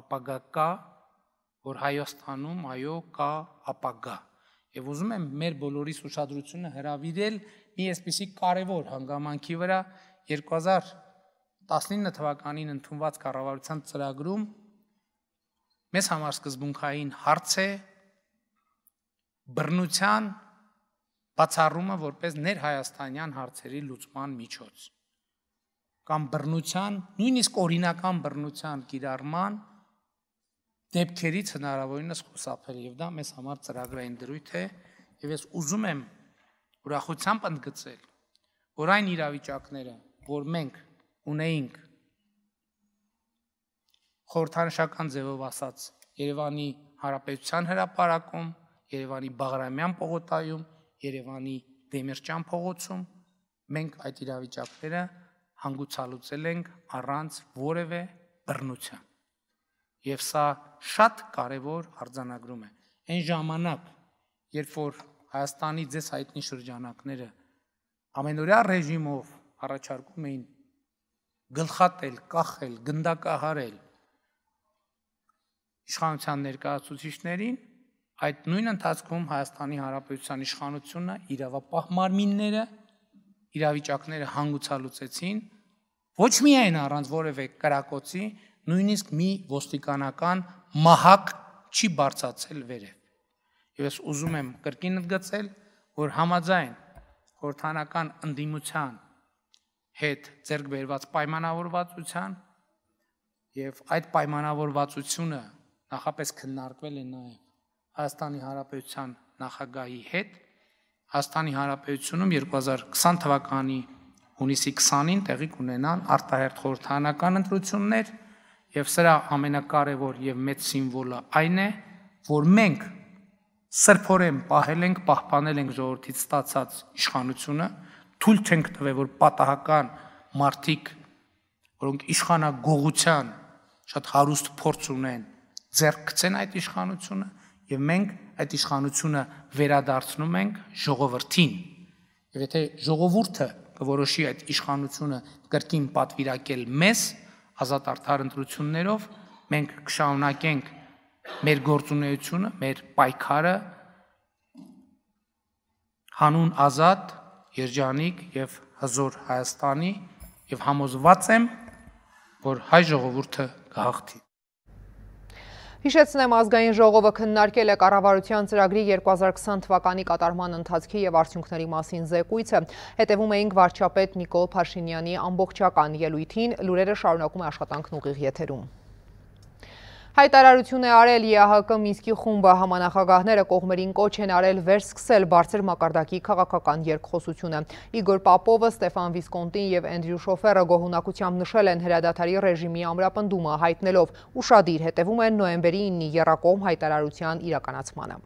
ապագա կա, որ Հայաստանում այո կա ապագա։ Եվ ուզում եմ մեր բոլորիս ուշադրությունը հրավիրել մի այսպիսի կարևոր հանգամանքի վրա 2019 թվականին ընդունված կառավարության ծրագրում մեզ համար սկզբունքային հարց է բռնության բացառումը որպես ներհայաստանյան հարցերի լուծման միջոց կամ բռնության նույնիսկ օրինական բռնության կիրառման դեպքերից հնարավորինս խուսափել եւ դա մեզ համար ծրագրային դրույթ է եւ ես ուզում եմ ուրախությամբ ընդգծել որ այն իրավիճակները որ մենք ունեինք խորհրդանշական ձևով ասած Երևանի հարաբերության հրապարակում Երևանի Բաղրամյան պողոտայում, Երևանի Դեմիրճյան փողոցում մենք այդ իրավիճակները հանգուցալուծել ենք առանց որևէ բռնության։ Եվ սա շատ կարևոր արձանագրում է։ Այն ժամանակ, երբ որ Հայաստանի ձեզ հայտնի շրջանակները ամենօրյա ռեժիմով առաջարկում էին գլխատել, կախել, գնդակահարել իշխանության ներկայացուցիչներին, Այդ նույն ընթացքում Հայաստանի Հանրապետության իշխանությունը իրավապահ մարմինները իրավիճակները հանգուցալուծեցին ոչ միայն առանց որևէ կրակոցի, նույնիսկ մի ոստիկանական մահակ չի բարձացել վերև։ Եվ ես ուզում եմ կրկին ընդգծել, որ համաձայն խորհրդանական ընդդիմության հետ ձեռք բերված պայմանավորվածության եւ այդ պայմանավորվածությունը նախապես քննարկվել է նաեւ Հայաստանի Հանրապետության նախագահի հետ Հայաստանի Հանրապետությունում 2020 թվականի հունիսի 20-ին տեղի կունենան արտահերթ խորհրդանական ընտրություններ եւ սրա ամենակարևոր եւ մեծ սիմվոլը այն է, որ մենք սրբորեն պահել ենք, պահպանել ենք ժողովրդից ստացած իշխանությունը, թույլ չենք տվել, որ պատահական մարդիկ, որոնք իշխանագողության շատ հարուստ փորձ ունեն, ձեռք գցեն այդ իշխանությունը եւ մենք այդ իշխանությունը վերադարձնում ենք ժողովրդին։ Եվ եթե ժողովուրդը կորոշի այդ իշխանությունը կրկին պատվիրակել մեզ ազատ արդար ընտրություններով, մենք կշարունակենք մեր գործունեությունը, մեր պայքարը հանուն ազատ, երջանիկ եւ հզոր Հայաստանի եւ համոզված եմ, որ հայ ժողովուրդը կհաղթի։ Հիշեցնեմ ազգային ժողովը քննարկել է կառավարության ծրագրի 2020 թվականի կատարման ընթացքի եւ արդյունքների մասին զեկույցը։ Հետևում էինք վարչապետ Նիկոլ Փաշինյանի ամբողջական ելույթին, լուրերը շարունակում է աշխատանքն ուղիղ եթերում։ Հայտարարություն է արել ԵԱՀԿ Մինսկի խումբը համանախագահները կողմերին կոչ են արել վերսկսել բարձր մակարդակի քաղաքական երկխոսությունը։ Իգոր Պապովը, Ստեփան Վիսկոնտին եւ Էնդրյու Շոֆերը գոհունակությամբ նշել են հրադադարի ռեժիմի ամրապնդումը հայտնելով՝ ուշադիր հետևում են նոեմբերի 9-ի երրակողմ հայտարարության իրականացմանը։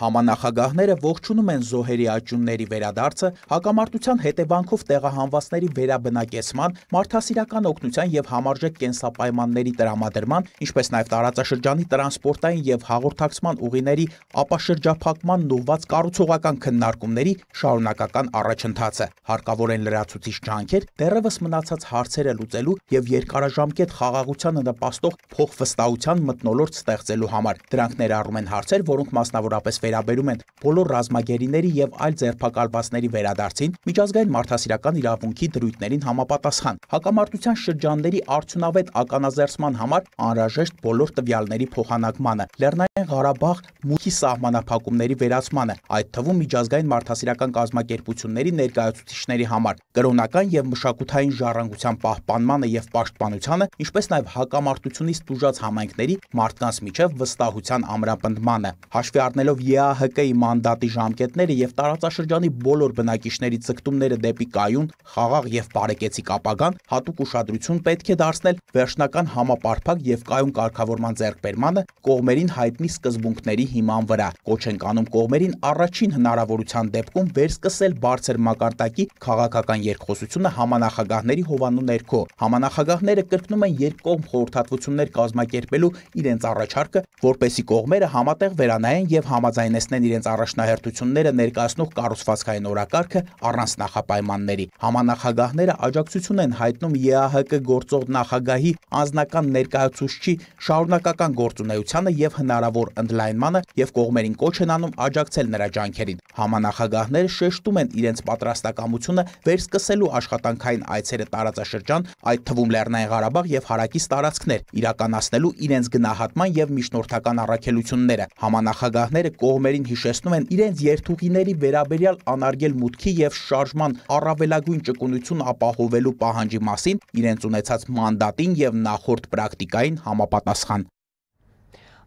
Համանախագահները ողջունում են զոհերի աճյունների վերադարձը, հակամարտության հետևանքով տեղահանվածների վերաբնակեցման, մարդասիրական օգնության եւ համարժեք կենսապայմանների տրամադրման, ինչպես նաեւ տարածաշրջանի տրանսպորտային եւ հաղորդակցման ուղիների ապաշրջափակման նուված կառուցողական քննարկումների շարունակական առաջընթացը։ Հարկավոր են լրացուցիչ ջանքեր, դեռևս մնացած հարցերը լուծելու եւ երկարաժամկետ խաղաղությանը նպաստող փոխվստահության մտնոլորտ ստեղծելու համար։ Դրանք ներառում են հարցեր, որոնք մասնավորապես վերաբերում են բոլոր ռազմագերիների եւ այլ ձերբակալվածների վերադարձին միջազգային մարդասիրական իրավունքի դրույթներին համապատասխան։ Հակամարտության շրջանների արդյունավետ ականաձերծման համար անհրաժեշտ բոլոր տվյալների փոխանակմանը, Լեռնային Ղարաբաղ մուտքի սահմանափակումների վերացմանը, այդ թվում միջազգային մարդասիրական կազմակերպությունների ներկայացուցիչների համար, կրոնական եւ մշակութային ժառանգության պահպանմանը եւ պաշտպանությանը, ինչպես նաեւ հակամարտությունից տուժած համայնքների մարդկանց միջև վստահության ամրապնդմանը։ Հաշվի առնելով ԵԱՀ ԵԱՀԿ-ի մանդատի ժամկետները եւ տարածաշրջանի բոլոր բնակիչների ցկտումները դեպի կայուն, խաղաղ եւ բարեկեցիկ ապագան հատուկ ուշադրություն պետք է դարձնել վերջնական համապարփակ եւ կայուն կարգավորման ձեռքբերմանը կողմերին հայտնի սկզբունքների հիման վրա։ Կոչ են կանում կողմերին առաջին հնարավորության դեպքում վերսկսել բարձր մակարդակի քաղաքական երկխոսությունը համանախագահների հովանու ներքո։ Համանախագահները կրկնում են երկկողմ խորհրդատվություններ կազմակերպելու իրենց առաջարկը, որպեսի կողմերը համատեղ վերանային եւ համաձայն կայնեցնեն իրենց առաջնահերթությունները ներկայացնող կառուցվածքային օրակարգը առանց նախապայմանների։ Համանախագահները աջակցություն են հայտնում ԵԱՀԿ գործող նախագահի անձնական ներկայացուցչի շարունակական գործունեությանը եւ հնարավոր ընդլայնմանը եւ կողմերին կոչ են անում աջակցել նրա ջանքերին։ Համանախագահները շեշտում են իրենց պատրաստակամությունը վերսկսելու աշխատանքային այցերը տարածաշրջան, այդ թվում Լեռնային Ղարաբաղ եւ հարակից տարածքներ իրականացնելու իրենց գնահատման եւ միջնորդական առաքելությունները։ Համանախագահները կո կողմերին հիշեցնում են իրենց երթուղիների վերաբերյալ անարգել մուտքի և շարժման առավելագույն ճկունություն ապահովելու պահանջի մասին իրենց ունեցած մանդատին և նախորդ պրակտիկային համապատասխան։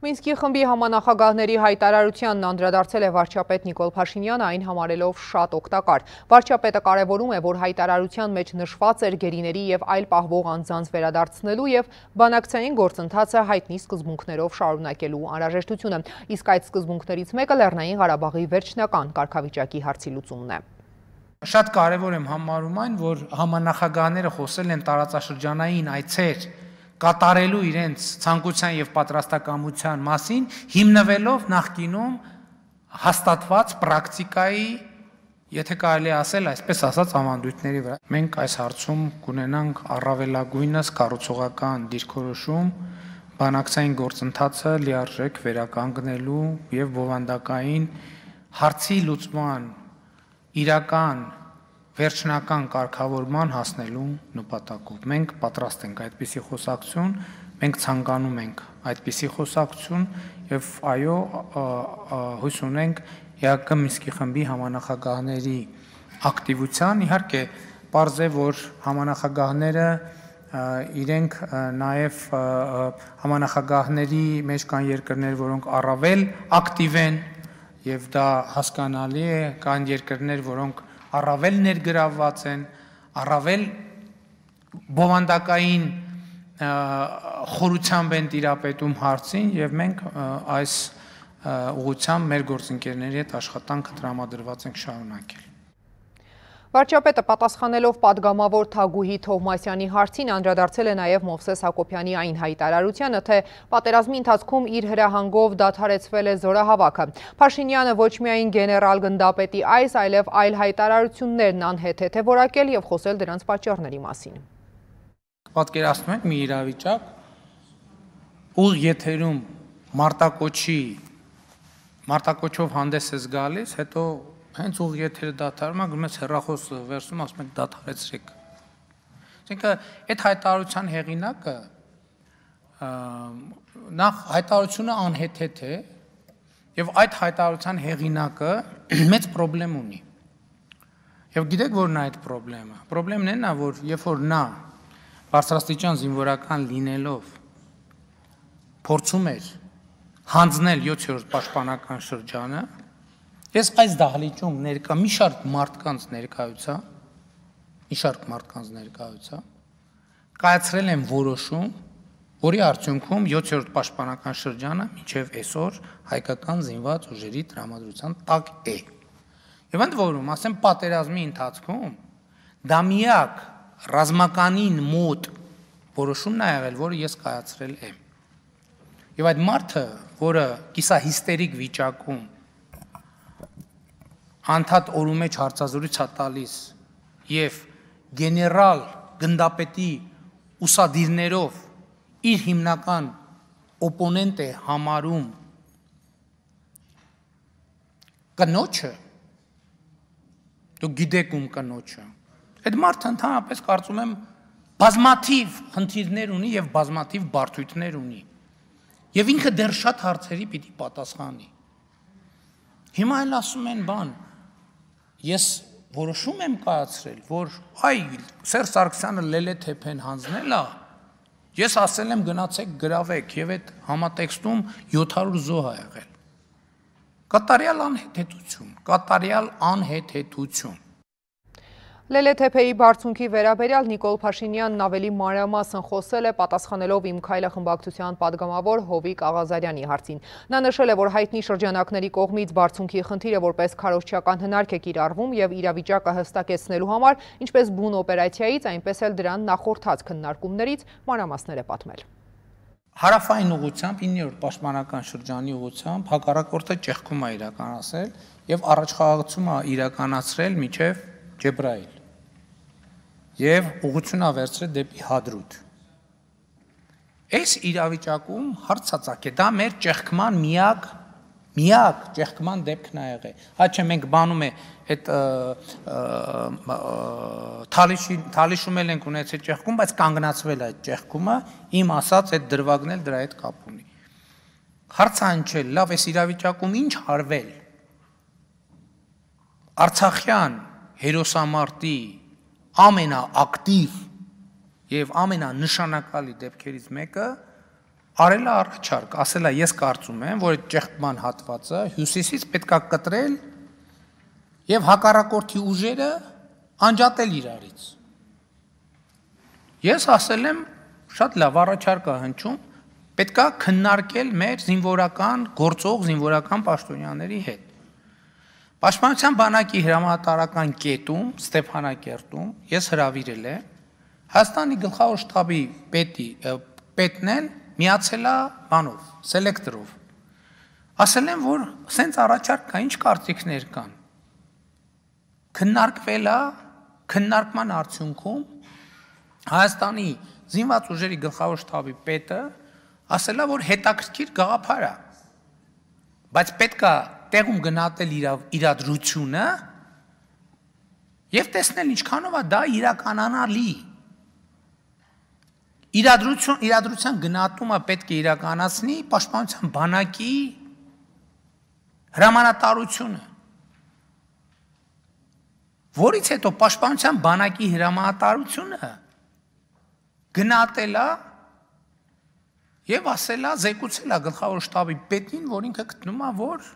Մինսկի խմբի համանախագահների հայտարարությանն անդրադարձել է վարճապետ Նիկոլ Փաշինյանը այն համարելով շատ ոգտակար։ Վարճապետը կարևորում է, որ հայտարարության մեջ նշված էր գերիների և այլ պահվող անձանց վերադարձնելու և բանակցային գործընթացը հայտնի սկզբունքներով շարունակելու անհրաժեշտությունը, իսկ այդ սկզբունքներից մեկը Լեռնային Ղարաբաղի վերջնական կարգավիճակի հարցի լուծումն է։ Շատ կարևոր եմ համարում այն, որ համանախագահները խոսել են տարածաշրջանային այցեր կատարելու իրենց ցանկության եւ պատրաստակամության մասին հիմնվելով նախկինում հաստատված պրակտիկայի եթե կարելի ասել այսպես ասած ավանդույթների վրա մենք այս հարցում կունենանք առավելագույնս կառուցողական դիրքորոշում բանակցային գործընթացը լիարժեք վերականգնելու եւ բովանդակային հարցի լուծման իրական վերջնական կարգավորման հասնելու նպատակով։ Մենք պատրաստ ենք այդպիսի խոսակցություն, մենք ցանկանում ենք այդպիսի խոսակցություն եւ այո հույս ունենք ԵԱԿ Մինսկի խմբի համանախագահների ակտիվության իհարկե պարզ է որ համանախագահները իրենք նաև համանախագահների մեջ կան երկրներ, որոնք առավել ակտիվ են եւ դա հասկանալի է, կան երկրներ, որոնք առավել ներգրավված են, առավել բովանդակային խորությամբ են տիրապետում հարցին եւ մենք այս ուղղությամբ մեր գործընկերների հետ աշխատանքը տրամադրված ենք շարունակել։ Վարճապետը պատասխանելով պատգամավոր թագուհի թողմասյանի հարցին անդրադարձել է նաև Մովսես Հակոպյանի այն հայտարարությանը, թե պատերազմի ընթացքում իր հրահանգով դաթարեցվել է զորահավաքը։ Փաշինյանը ոչ միայն գեներալ գնդապետի այս, այլև այլ հայտարարություններն անհետ է որակել և խոսել դրանց պատճառների մասին։ Պատկերացնում եք մի իրավիճակ, ուղ եթերում մարտակոչի մարտակոչով հանդես ես գալիս, հետո հենց ուղի եթերը դադարում է, գրում ես հեռախոս վերցնում, ասում եք դադարեցրեք։ Այսինքն այդ հայտարարության հեղինակը նախ հայտարարությունը անհեթեթ է եւ այդ հայտարարության հեղինակը (clears throat) մեծ խնդրեմ ունի։ Եվ գիտեք որն է այդ խնդրեմը։ Խնդրեմն այն է, որ երբ որ նա բարձրաստիճան զինվորական լինելով փորձում էր հանձնել 7-րդ պաշտպանական շրջանը, Ես այս դահլիճում ներկա մի շարք մարդկանց ներկայացա, մի շարք մարդկանց ներկայացա, կայացրել եմ որոշում, որի արդյունքում 7-րդ պաշտպանական շրջանը մինչև այսօր հայկական զինված ուժերի տրամադրության տակ է։ Եվ ընդ որում, ասեմ, պատերազմի ընթացքում դա միակ ռազմականին մոտ որոշումն ա եղել, որը ես կայացրել եմ։ Եվ այդ մարդը, որը կիսահիստերիկ վիճակում անդադ օրու մեջ հարցազրույց է տալիս եւ գեներալ գնդապետի ուսադիրներով իր հիմնական օպոնենտ է համարում կնոջը դու գիտեք ում կնոջը այդ մարդը ընդհանրապես կարծում եմ բազմաթիվ խնդիրներ ունի եւ բազմաթիվ բարդություններ ունի եւ ինքը դեռ շատ հարցերի պիտի պատասխանի հիմա էլ ասում են բան ես որոշում եմ կայացրել, որ այ Սերժ Սարգսյանը լելե թեփեն հանձնելա, ես ասել եմ գնացեք գրավեք եւ այդ համատեքստում 700 զոհ ա եղել։ Կատարյալ անհեթեթություն, կատարյալ անհեթեթություն։ Լելեթեփեի բարձունքի վերաբերյալ Նիկոլ Փաշինյանն ավելի մանրամասն խոսել է պատասխանելով իմ քայլը խմբակցության падգամավոր Հովիկ Աղազարյանի հարցին։ Նա նշել է, որ հայտնի շրջանակների կողմից բարձունքի խնդիրը որպես քարոշչական հնարք է կիրառվում եւ իրավիճակը հստակեցնելու համար, ինչպես բուն օպերացիայից, այնպես էլ դրան նախորդած քննարկումներից մանրամասներ է պատմել։ Հարավային ուղությամբ 9-րդ պաշտպանական շրջանի ուղությամբ հակառակորդը ճեղքում է իրականացել եւ առաջխաղացումը իրականացրել միջև Ջեբրայել եւ ուղղություն ավերծրել դեպի Հադրուտ։ Այս իրավիճակում հարցածակ է դա մեր ճեղքման միակ միակ ճեղքման դեպքն ա եղել։ Հա չէ մենք բանում է այդ թալիշի թալիշում էլ ենք ունեցել ճեղքում, բայց կանգնացվել է այդ ճեղքումը, իմ ասած այդ դրվագն էլ դրա հետ կապ ունի։ Հարցը անջել, լավ, այս իրավիճակում ինչ արվել։ Արցախյան հերոսամարտի ամենաակտիվ եւ ամենանշանակալի դեպքերից մեկը արել է առաջարկ, ասել է ես կարծում եմ, որ այդ ճեղքման հատվածը հյուսիսից պետքա կտրել եւ հակառակորդի ուժերը անջատել իրարից։ Ես ասել եմ շատ լավ առաջարկ է հնչում, պետքա քննարկել մեր զինվորական գործող զինվորական պաշտոնյաների հետ։ Պաշտպանության բանակի հրամանատարական կետում Ստեփանակերտում ես հրավիրել եմ Հայաստանի գլխավոր շտաբի պետի պետն էլ միացել է բանով, սելեկտորով։ Ասել եմ, որ սենց առաջարկ կա, ինչ կարծիքներ կան։ Քննարկվել է քննարկման արդյունքում Հայաստանի զինված ուժերի գլխավոր շտաբի պետը ասել է, որ հետաքրքիր գաղափար է։ Բայց պետք է տեղում գնահատել իր իրադրությունը եւ տեսնել ինչքանով է դա իրականանալի։ Իրադրություն իրադրության գնահատումը պետք է իրականացնի պաշտպանության բանակի հրամանատարությունը որից հետո պաշտպանության բանակի հրամանատարությունը գնահատելա եւ ասելա զեկուցելա գլխավոր շտաբի պետին, որ ինքը գտնում է, որ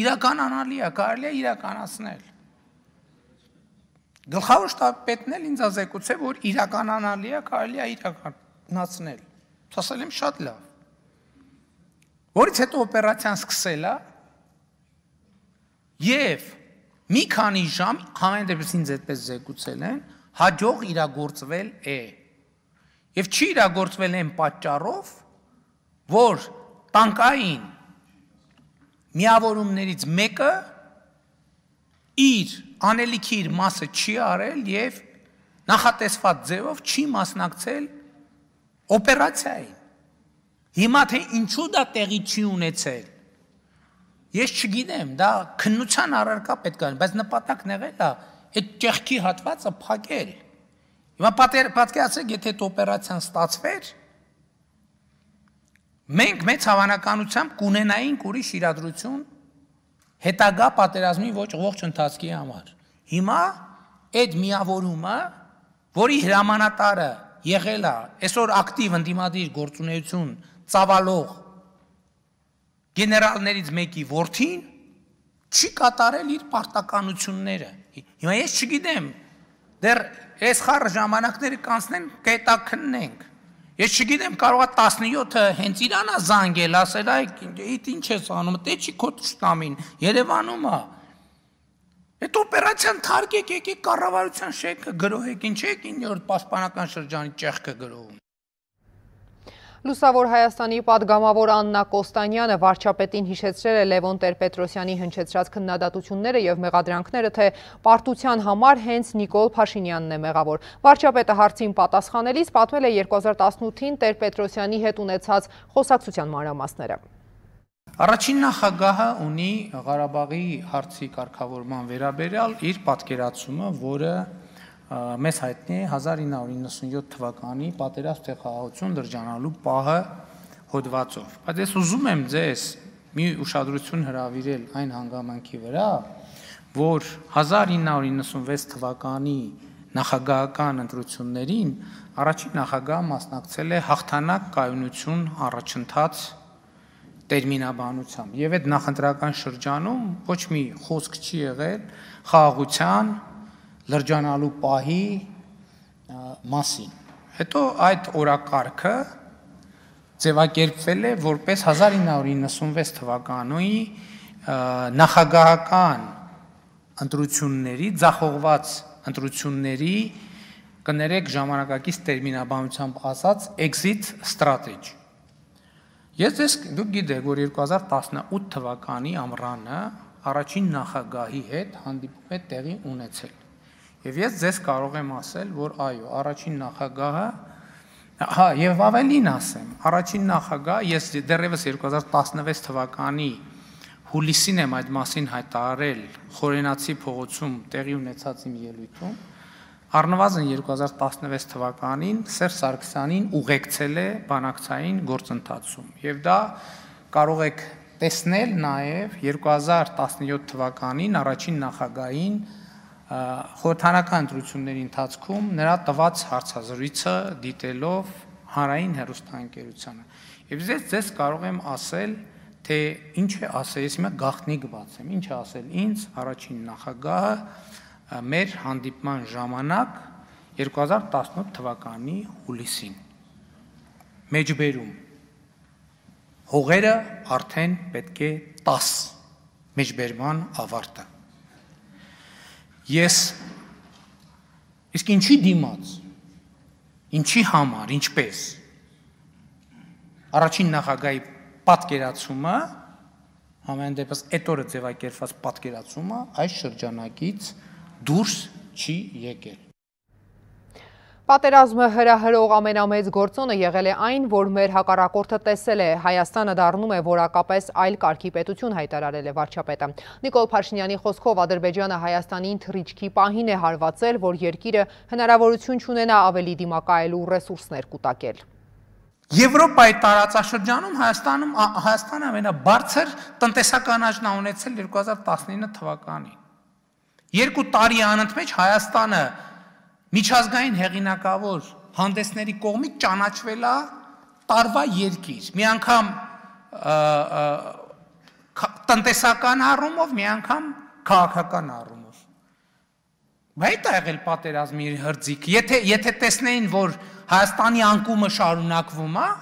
իրականանալի է, կարելի է իրականացնել։ Գլխավոր շտաբպետն էլ ինձ ազեկուցե, որ իրականանալի է, կարելի է իրականացնել։ Ասել եմ շատ լավ։ Որից հետո օպերացիան սկսելա եւ մի քանի ժամ համեն դեպս ինձ այդպես զեկուցել են, հաջող իրագործվել է։ Եվ չի իրագործվել այն պատճառով, որ տանկային միավորումներից մեկը իր անելիքի իր մասը չի արել եւ նախատեսված ձևով չի մասնակցել օպերացիային։ Հիմա թե ինչու դա տեղի չի ունեցել։ Ես չգիտեմ, դա քննության առարկա պետք է, բայց նպատակն եղել է այդ ճեղքի հատվածը փակել։ Հիմա պատկերացրեք, եթե այդ օպերացիան ստացվեր, Մենք մեծ հավանականությամբ կունենայինք ուրիշ իրադրություն հետագա պատերազմի ոչ ողջ ընթացքի համար։ Հիմա այդ միավորումը, որի հրամանատարը եղել է այսօր ակտիվ ընդդիմադիր գործունեություն ծավալող գեներալներից մեկի որդին, չի կատարել իր պարտականությունները։ Հիմա ես չգիտեմ, դեռ այս խառը ժամանակները կանցնեն, կհետաքննենք։ Ես չգիտեմ, կարողա 17-ը հենց Իրանա զանգել, ասել, այ դիտ ինչ ես անում, դե չի քո ճշտամին, Երևանում է։ Այդ օպերացիան թարգեք, եկեք կառավարության շենքը գրոհեք, ինչ եք 9-րդ պաշտպանական շրջանի ճեղքը գրոհում։ Լուսավոր Հայաստանի պատգամավոր Աննա Կոստանյանը վարճապետին հիշեցրել է լևոն տերպետրոսյանի հնչեցրած կննադատությունները և մեղադրանքները, թե պարտության համար հենց նիկոլ պաշինյանն է մեղավոր։ Վարճապետը հարցին պատասխանելիս պատմել է 2018-ին տերպետրոսյանի հետ ունեցած խոսակցության մանրամասները։ Առաջին նախագահը ունի Ղարաբաղի հարցի կարգավորման վերաբերյալ իր պատկերացումը, որը մեզ հայտնի է 1997 թվականի պատերազմ թե խաղաղություն դրջանալու պահը հոդվածով։ Բայց ես ուզում եմ ձեզ մի ուշադրություն հրավիրել այն հանգամանքի վրա, որ 1996 թվականի նախագահական ընտրություններին առաջին նախագահը մասնակցել է հաղթանակ կայունություն առաջընթաց տերմինաբանությամբ։ Եվ այդ նախընտրական շրջանում ոչ մի խոսք չի եղել խաղաղության լրջանալու պահի մասին։ Հետո այդ օրակարգը ձևակերպվել է որպես 1996 թվականի նախագահական ընտրությունների ձախողված ընտրությունների կներեք ժամանակակից տերմինաբանությամբ ասած exit strategy։ Ես ես դուք գիտեք, որ 2018 թվականի ամռանը առաջին նախագահի հետ հանդիպում է տեղի ունեցել։ Եվ ես ձեզ կարող եմ ասել, որ այո, առաջին նախագահը հա, եւ ավելին ասեմ, առաջին նախագահ ես դեռևս 2016 թվականի հուլիսին եմ այդ մասին հայտարարել Խորենացի փողոցում տեղի ունեցած իմ ելույթում։ Առնվազն 2016 թվականին Սերժ Սարգսյանին ուղեկցել է բանակցային գործընթացում եւ դա կարող եք տեսնել նաեւ 2017 թվականին առաջին նախագահային խորհրդանական ընտրությունների ընթացքում նրա տված հարցազրույցը դիտելով հանրային հերոստանգերությանը։ Եվ ես ձեզ կարող եմ ասել, թե ինչ է ասել, ես հիմա գախտնիկ բացեմ, ինչ է ասել ինձ առաջին նախագահը մեր հանդիպման ժամանակ 2018 թվականի հուլիսին։ Մեջբերում հողերը արդեն պետք է 10 մեջբերման ավարտը Ես իսկ ինչի դիմաց։ Ինչի համար, ինչպես։ Առաջին նախագահի պատկերացումը համեն դեպս այդ օրը ձևակերպված պատկերացումը այս շրջանակից դուրս չի եկել։ Պատերազմը հրահրող ամենամեծ գործոնը եղել է այն, որ մեր հակարակորդը տեսել է, Հայաստանը դարնում է որակապես այլ կարգի պետություն հայտարարել է վարճապետը։ Նիկոլ Պաշինյանի խոսքով ադրբեջանը Հայաստանին թրիչքի պահին է հարվածել, որ երկիրը հնարավորություն չունենա ավելի դիմակայելու ռեսուրսներ կուտակել։ Եվրոպայի տարածաշրջանում Հայաստանում Հայաստանը ամենաբարձր տնտեսական աճն ունեցել 2019 թվականին։ Երկու տարի անընդմեջ Հայաստանը միջազգային հեղինակավոր հանդեսների կողմից ճանաչվել է տարվա երկիր։ Մի անգամ տնտեսական առումով, մի անգամ քաղաքական առումով։ Բայց դա եղել պատերազմի հրձիկ։ Եթե եթե տեսնեին, որ Հայաստանի անկումը շարունակվում է,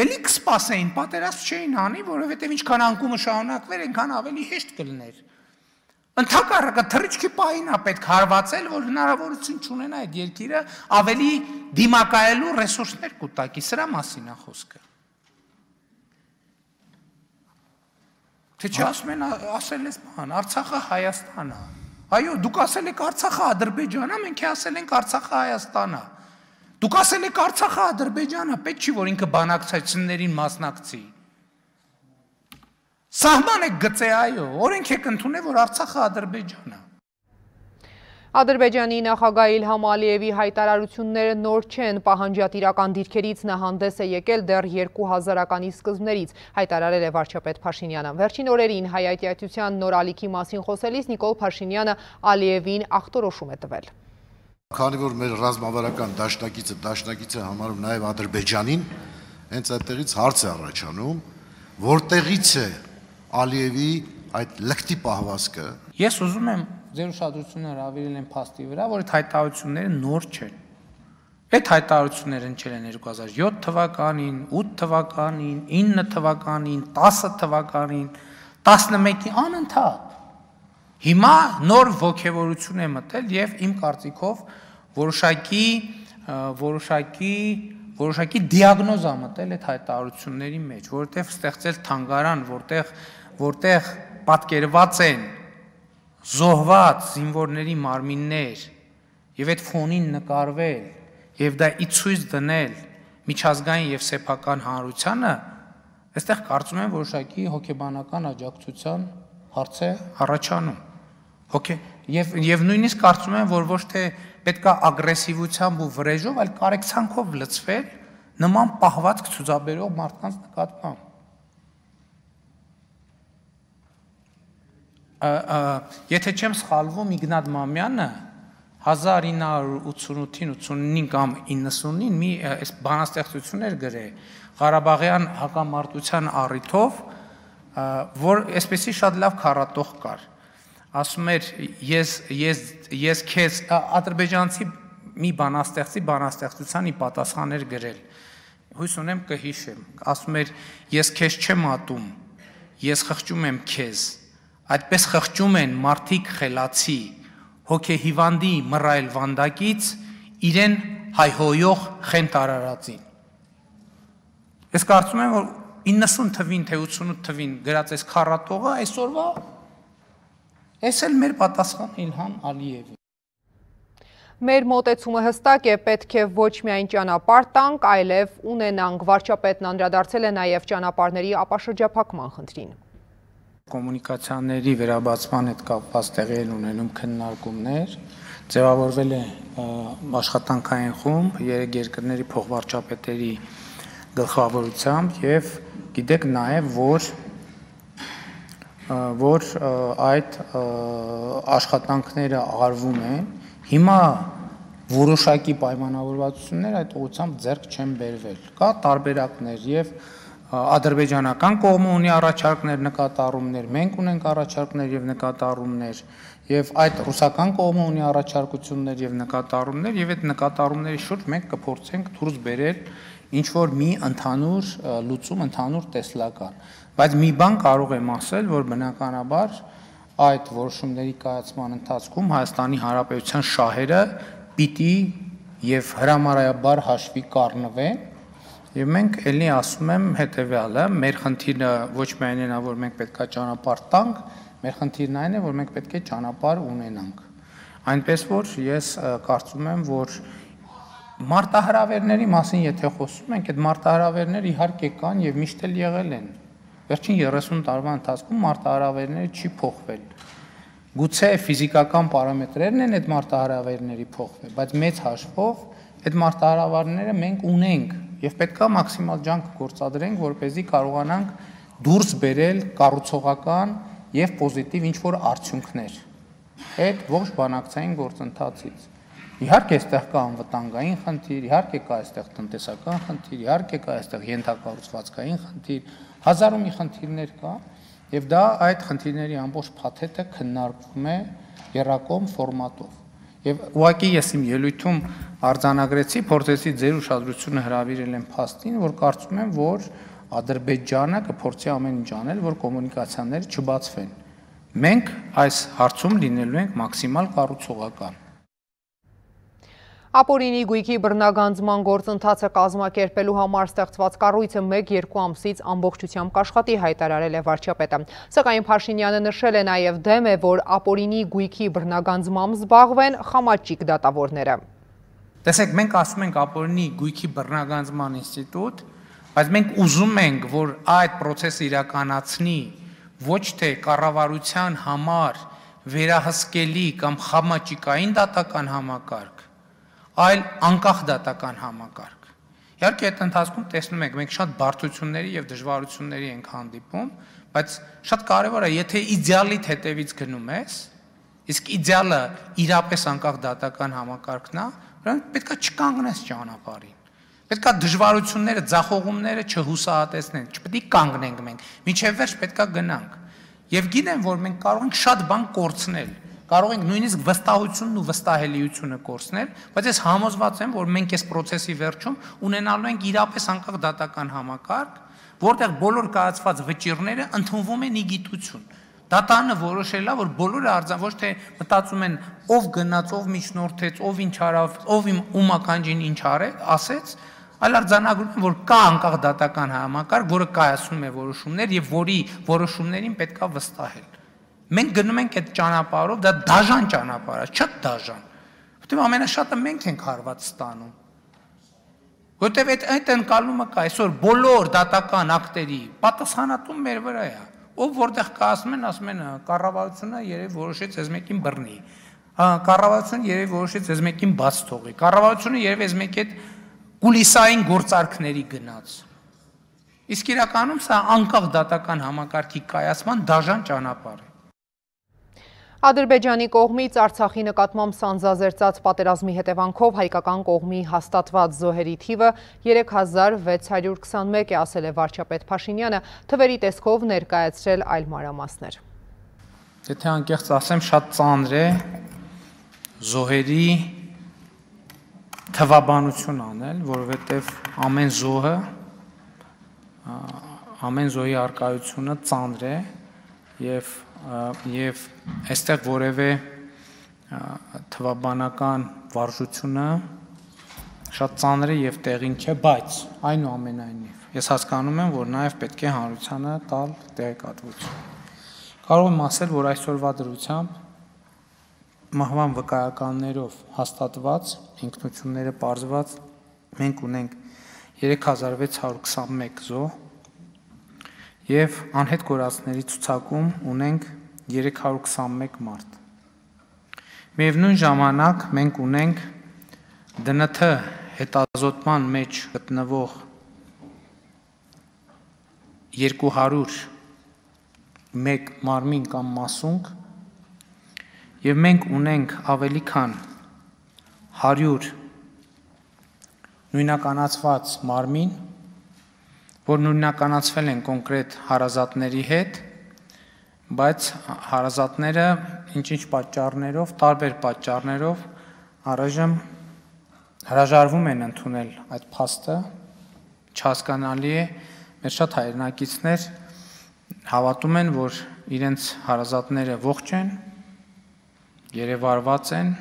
Էլի կսպասեին, պատերազմ չէին անի, որովհետև ինչքան անկումը շարունակվեր, այնքան ավելի հեշտ կլներ։ Ընթակառակը թրիչքի պահին է պետք հարվածել, որ հնարավորություն չունենա այդ երկիրը ավելի դիմակայելու ռեսուրսներ կուտակի, սրա մասին է խոսքը։ Թե չի ասում են ասել ես բան, Արցախը Հայաստանն է։ Այո, դուք ասել եք Արցախը Ադրբեջանն է, մենք ասել ենք Արցախը Հայաստանն է։ Դուք ասել եք Արցախը Ադրբեջանն է, պետք չի որ ինքը բանակցություններին մասնակցի։ Սահմանը գծե այո, օրենքեք ընդունել, որ Արցախը Ադրբեջանն է։ Ադրբեջանի նախագահ Իլհամ Ալիևի հայտարարությունները նոր չեն պահանջատիրական դիրքերից նա հանդես է եկել դեռ 2000-ականի սկզբներից հայտարարել է վարչապետ Փաշինյանը։ Վերջին օրերին հայայտիացության նոր ալիքի մասին խոսելիս Նիկոլ Փաշինյանը Ալիևին ախտորոշում է տվել։ Քանի որ մեր ռազմավարական դաշնակիցը դաշնակից է համարում նաև Ադրբեջանին, հենց այդտեղից հարց է առաջանում, որտեղից է Ալիևի այդ լկտի պահվածքը։ Ես ուզում եմ ձեր ուշադրությունը հավելել եմ փաստի վրա, որ այդ հայտարարությունները նոր չեն։ Այդ հայտարարությունները ընչել են 2007 թվականին, 8 թվականին, 9 թվականին, 10 թվականին, 11-ի անընդհատ։ Հիմա նոր ողջևորություն է մտել եւ իմ կարծիքով որոշակի որոշակի որոշակի դիագնոզ ա մտել այդ հայտարարությունների մեջ, որտեղ ստեղծել թանգարան, որտեղ որտեղ պատկերված են զոհված զինվորների մարմիններ եւ այդ ֆոնին նկարվել եւ դա ի ցույց դնել միջազգային եւ սեփական հանրությանը այստեղ կարծում եմ որոշակի հոգեբանական աջակցության հարց է առաջանում հոգե եւ եւ նույնիսկ կարծում եմ որ ոչ թե պետքա ագրեսիվությամբ ու վրեժով այլ կարեկցանքով լծվել նման պահվածք ցուցաբերող մարդկանց նկատմամբ եթե չեմ սխալվում Իգնատ Մամյանը 1988-ին 89-ին կամ 90-ին մի այս բանաստեղծություններ գրել Ղարաբաղյան հակամարտության առիթով որ այսպեսի շատ լավ քարատող կար ասում էր ես ես ես քեզ ադրբեջանցի մի բանաստեղծի բանաստեղծությանի պատասխաններ գրել հույս ունեմ կհիշեմ ասում էր ես քեզ չեմ ատում ես խղճում եմ քեզ Այդպես խղճում են մարդիկ խելացի հոգեհիվանդի մռայլ վանդակից իրեն հայհոյող խենտարարածին։ Ես կարծում եմ, որ 90 թվին թե 88 թվին գրած այս քառատողը այսօրվա այս էլ մեր պատասխան Իլհան Ալիևի Մեր մոտեցումը հստակ է, պետք է ոչ միայն ճանապարհ տանք, այլև ունենանք վարչապետն անդրադարձել է նաև ճանապարհների ապաշրջափակման խնդրին։ Կոմունիկացիաների վերաբացման հետ կապված տեղի են ունենում քննարկումներ, ձևավորվել է աշխատանքային խումբ երեք երկրների փոխվարչապետերի գլխավորությամբ եւ գիտեք նաեւ որ որ այդ աշխատանքները արվում են հիմա որոշակի պայմանավորվածություններ այդ ուղությամբ ձեռք չեն բերվել կա տարբերակներ եւ և ադրբեջանական կողմը ունի առաջարկներ, նկատառումներ, մենք ունենք առաջարկներ եւ նկատառումներ, եւ այդ ռուսական կողմը ունի առաջարկություններ եւ նկատառումներ եւ այդ նկատառումների շուրջ մենք կփորձենք դուրս բերել ինչ որ մի ընդհանուր լուծում, ընդհանուր տեսլական։ Բայց մի բան կարող եմ ասել, որ բնականաբար այդ որոշումների կայացման ընթացքում Հայաստանի Հանրապետության շահերը պիտի եւ հրամարայաբար հաշվի կառնվեն Եվ մենք ելի ասում եմ հետեւյալը, մեր խնդիրը ոչ միայն այն է, որ մենք պետք է ճանապարհ տանք, մեր խնդիրն այն է, որ մենք պետք է ճանապարհ ունենանք։ Այնպես որ ես կարծում եմ, որ մարտահրավերների մասին եթե խոսում ենք, այդ մարտահրավերները իհարկե կան եւ միշտ էլ եղել են։ Վերջին 30 տարվա ընթացքում մարտահրավերները չի փոխվել։ Գուցե ֆիզիկական պարամետրերն են այդ մարտահրավերների փոխվել, բայց մեծ հաշվով այդ մարտահրավերները մենք ունենք եւ պետքա մաքսիմալ ջանք գործադրենք, որ เป զի կարողանանք դուրս բերել կառուցողական եւ պոզիտիվ ինչ որ արդյունքներ այդ ողջ բանակցային գործընթացից։ Իհարկե, այստեղ կա անվտանգային խնդիր, իհարկե կա այստեղ տնտեսական խնդիր, իհարկե կա այստեղ յենթակառուցվածքային խնդիր, հազար ու մի խնդիրներ կա, եւ դա այդ խնդիրների ամբողջ փաթեթը քննարկվում է երակոմ ֆորմատով։ Եվ ուղղակի ես իմ ելույթում արձանագրեցի, փորձեցի ձեր ուշադրությունը հրավիրել եմ փաստին, որ կարծում եմ, որ Ադրբեջանը կփորձի ամեն ինչ անել, որ կոմունիկացիաները չբացվեն։ Մենք այս հարցում լինելու ենք մաքսիմալ կառուցողական։ Ապորինի գույքի բրնագանձման գործ ընթացը կազմակերպելու համար ստեղցված կարույցը մեկ երկու ամսից ամբողջությամ կաշխատի հայտարարել է վարճապետը։ Սկային պարշինյանը նշել է նաև դեմ է, որ ապորինի գույքի բրնագանձմամ զբաղվեն խամաճիկ դատավորները։ Տեսեք, մենք ասում ենք ապորինի գույքի բրնագանձման ինստիտուտ, բայց մենք ուզում ենք, որ այդ պրոցեսը իրականացնի ոչ թե կառավարության համար վերահսկելի կամ խամաճիկային դատական համակարգ, այլ անկախ դատական համակարգ։ Իհարկե այդ ընթացքում տեսնում եք, մենք շատ բարդությունների եւ դժվարությունների ենք հանդիպում, բայց շատ կարեւոր է, եթե իդեալիդ հետևից գնում ես, իսկ իդեալը իրապես անկախ դատական համակարգն է, նրան պետքա չկանգնես ճանապարհին։ Պետքա դժվարությունները, ձախողումները չհուսահատեսնեն, չպետք է կանգնենք մենք։ Միջև վերջ պետքա գնանք։ Եվ գիտեմ, որ մենք կարող ենք շատ բան կորցնել կարող ենք նույնիսկ վստահությունն ու վստահելիությունը կորցնել, բայց ես համոզված եմ, որ մենք այս process-ի վերջում ունենալու ենք իրապես անկախ դատական համակարգ, որտեղ բոլոր կայացված վճիռները ընդունվում են ի գիտություն։ Դատանը որոշելա, որ բոլորը արձան ոչ թե մտածում են ով գնաց, ով միջնորդեց, ով ինչ արավ, ով իմ ում ականջին ինչ արեց, ասեց, այլ արձանագրում են, որ կա անկախ դատական համակարգ, որը կայացնում է որոշումներ եւ որի որոշումներին պետքա վստահել։ Մենք գնում ենք այդ ճանապարհով, դա դաժան ճանապարհ է, չդաժան։ Որտեւ ամենաշատը մենք ենք հարված ստանում։ Որտեւ այդ այդ ընկալումը կա այսօր բոլոր դատական ակտերի պատասխանատուն մեր վրա է։ Ով որտեղ կա ասում են, ասում են կառավարությունը երևի որոշեց ես մեկին բռնի։ Կառավարությունը երևի որոշեց ես մեկին բաց թողի։ Կառավարությունը երևի ես մեկ այդ կուլիսային գործարքների գնաց։ Իսկ իրականում սա անկախ դատական համակարգի կայացման դաժան ճանապարհ է։ Ադրբեջանի կողմից Արցախի նկատմամբ սանձազերծած պատերազմի հետևանքով հայկական կողմի հաստատված զոհերի թիվը 3621 է ասել է վարչապետ Փաշինյանը, թվերի տեսքով ներկայացրել այլ մանրամասներ։ Եթե անկեղծ ասեմ, շատ ծանր է զոհերի թվաբանություն անել, որովհետև ամեն զոհը ամեն զոհի արկայությունը ծանր է եւ եւ այստեղ որևէ թվաբանական վարժությունը շատ ծանր է եւ տեղին չէ, բայց այնուամենայնիվ ես հասկանում եմ, որ նաեւ պետք է հանրությանը տալ տեղեկատվություն։ Կարող եմ ասել, որ այսօրվա դրությամբ մահվան վկայականներով հաստատված ինքնությունները ողջված մենք ունենք 3621 զոհ եւ անհետ կորածների ցուցակում ունենք 321 մարդ։ Միևնույն ժամանակ մենք ունենք ԴՆԹ հետազոտման մեջ գտնվող 201 մարմին կամ մասունք եւ մենք ունենք ավելի քան 100 նույնականացված մարմին որ նույնականացվել են կոնկրետ հարազատների հետ, բայց հարազատները ինչ-ինչ պատճառներով, տարբեր պատճառներով առայժմ հրաժարվում են ընդունել այդ փաստը, չհասկանալի է, մեր շատ հայրենակիցներ հավատում են, որ իրենց հարազատները ողջ են, երևարված են,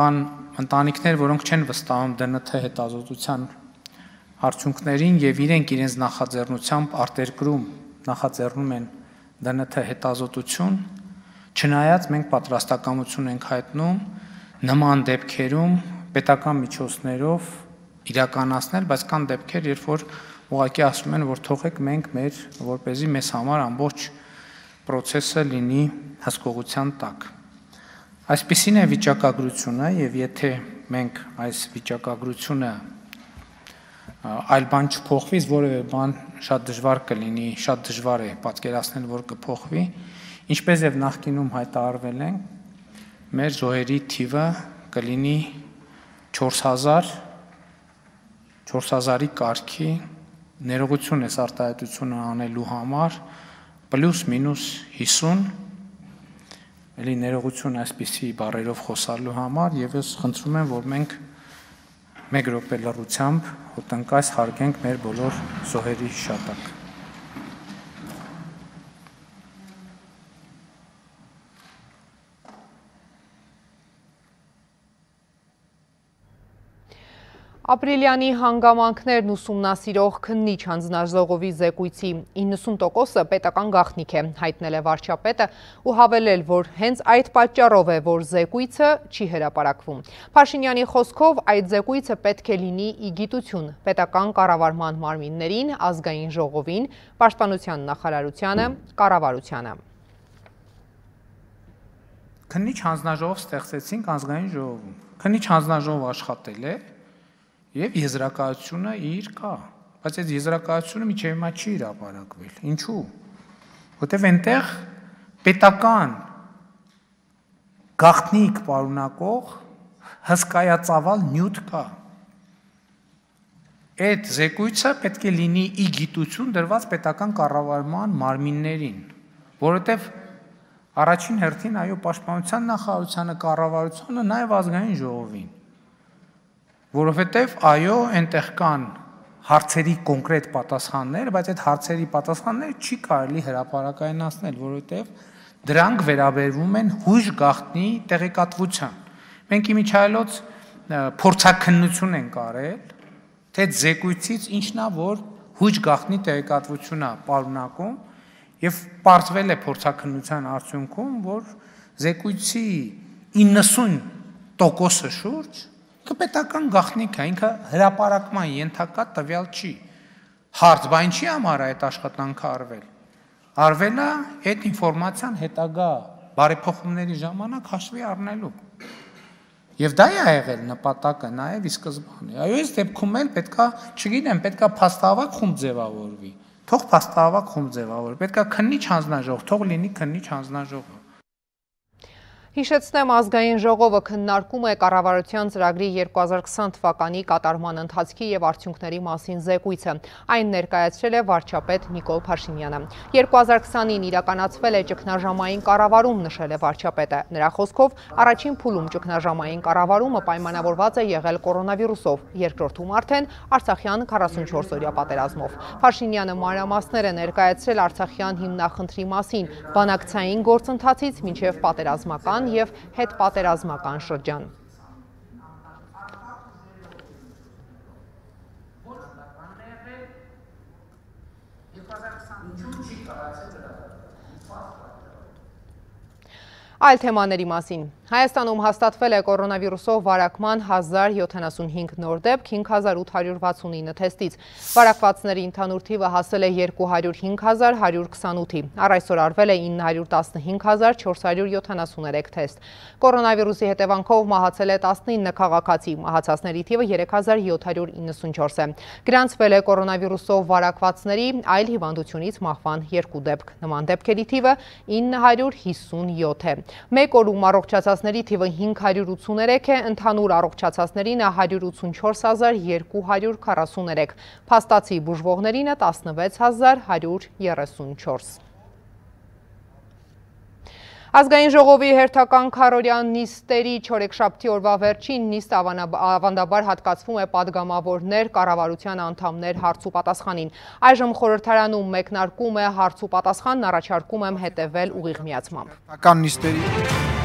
կան ընտանիքներ, որոնք չեն վստահում ԴՆԹ հետազոտության արդյունքներին եւ իրենք իրենց նախաձեռնությամբ արտերկրում նախաձեռնում են ԴՆԹ հետազոտություն, չնայած մենք պատրաստակամություն ենք հայտնում նման դեպքերում պետական միջոցներով իրականացնել, բայց կան դեպքեր, երբ որ ուղղակի ասում են, որ թողեք մենք մեր, որ เป զի մեզ համար ամբողջ process-ը լինի հսկողության տակ։ Այսպիսին է վիճակագրությունը եւ եթե մենք այս վիճակագրությունը այլ բան չփոխվի, որևէ բան շատ դժվար կլինի, շատ դժվար է պատկերացնել, որ կփոխվի։ Ինչպես եւ նախկինում հայտարարվել են, մեր զոհերի թիվը կլինի 4000 4000-ի կարգի ներողություն ես արտահայտությունը անելու համար պլյուս մինուս 50 էլի ներողություն այսպիսի բարերով խոսալու համար եւ ես խնդրում եմ որ մենք մեկ րոպե լռությամբ ու տնկայս հարգենք մեր բոլոր զոհերի հիշատակ։ Ապրիլյանի հանգամանքներն ուսումնասիրող քննիչ հանձնաժողովի զեկույցի 90 տոքոսը պետական գախնիք է, հայտնել է վարճապետը ու հավելել, որ հենց այդ պատճարով է, որ զեկույցը չի հերապարակվում։ Պաշինյանի խոսքով այդ զեկույցը պետք է լինի իգիտություն պետական կարավարման մարմիններին, ազգային ժողովին, պաշտպանության նախարարությանը, կարավարությանը։ Քննիչ հանձնաժողով ստեղծեցինք ազգային ժողովում։ Քննիչ հանձնաժողով աշխատել է, եւ եզրակացությունը իր կա, բայց այդ եզրակացությունը միջև հիմա չի իրապարակվել։ Ինչու՞։ Որտեւ այնտեղ պետական գախտնիկ պարունակող հսկայածավալ նյութ կա։ Այդ զեկույցը պետք է լինի ի գիտություն դրված պետական կառավարման մարմիններին, որովհետև առաջին հերթին այո պաշտպանության նախարարությանը, կառավարությանը, նաև ազգային ժողովին որովհետև այո, այնտեղ կան հարցերի կոնկրետ պատասխաններ, բայց այդ հարցերի պատասխանները չի կարելի հրաապարակայնացնել, որովհետև դրանք վերաբերվում են հույժ գախտնի տեղեկատվության։ Մենք իմիջայլոց փորձակնություն ենք արել, թե զեկույցից ինչնա որ հույժ գախտնի տեղեկատվությունա պարունակում եւ պարզվել է փորձակնության արդյունքում, որ զեկույցի 90% շուրջ Կպետական գախնիկ է, ինքը հրաապարակման ենթակա տվյալ չի։ Հարց, բա ինչի համար է այդ աշխատանքը արվել։ Արվել է այդ ինֆորմացիան հետագա բարեփոխումների ժամանակ հաշվի առնելու։ Եվ դա է եղել նպատակը նաև ի սկզբանե։ Այո, այս դեպքում էլ պետքա, չգիտեմ, պետքա փաստահավաք խումբ ձևավորվի։ Թող փաստահավաք խումբ ձևավորվի։ Պետքա քննիչ հանձնաժող, թող լինի քննիչ հանձնաժողը։ Հիշեցնեմ ազգային ժողովը քննարկում է կառավարության ծրագրի 2020 թվականի կատարման ընթացքի եւ արդյունքների մասին զեկույցը։ Այն ներկայացրել է վարչապետ Նիկոլ Փաշինյանը։ 2020-ին իրականացվել է ճգնաժամային կառավարում, նշել է վարչապետը։ Նրա խոսքով առաջին փուլում ճգնաժամային կառավարումը պայմանավորված է եղել կորոնավիրուսով, երկրորդում արդեն Արցախյան 44-օրյա պատերազմով։ Փաշինյանը մանրամասներ է ներկայացրել Արցախյան հիմնախնդրի մասին, բանակցային գործընթացից մինչև պատերազմական պատերազմական եւ հետպատերազմական շրջան։ Այլ թեմաների մասին Հայաստանում հաստատվել է կորոնավիրուսով վարակման 1075 նոր դեպք 5869 թեստից։ Վարակվածների ընդանուր թիվը հասել է 205128-ի, առ այսօր արվել է 915473 թեստ։ Կորոնավիրուսի հետևանքով մահացել է 19 քաղաքացի, մահացածների թիվը 3794 է։ Գրանցվել է կորոնավիրուսով վարակվածների այլ հիվանդությունից մահվան 2 դեպք։ Նման դեպքերի թիվը 957 է։ Մեկ օրում առողջացած առողջացածների թիվը 583 է, ընդհանուր առողջացածներինը 184,243, պաստացի բուժվողներինը 16,134։ Ազգային ժողովի հերթական Քարորյան նիստերի չորեքշապտի օրվա վերջին նիստ ավանդաբար հատկացվում է падգամավորներ, կառավարության անդամներ հարցու պատասխանին։ Այժմ խորհրդարանում մեկնարկում է հարցու պատասխանն առաջարկում եմ հետևել ուղիղ միացմամբ։ Հերթական նիստերի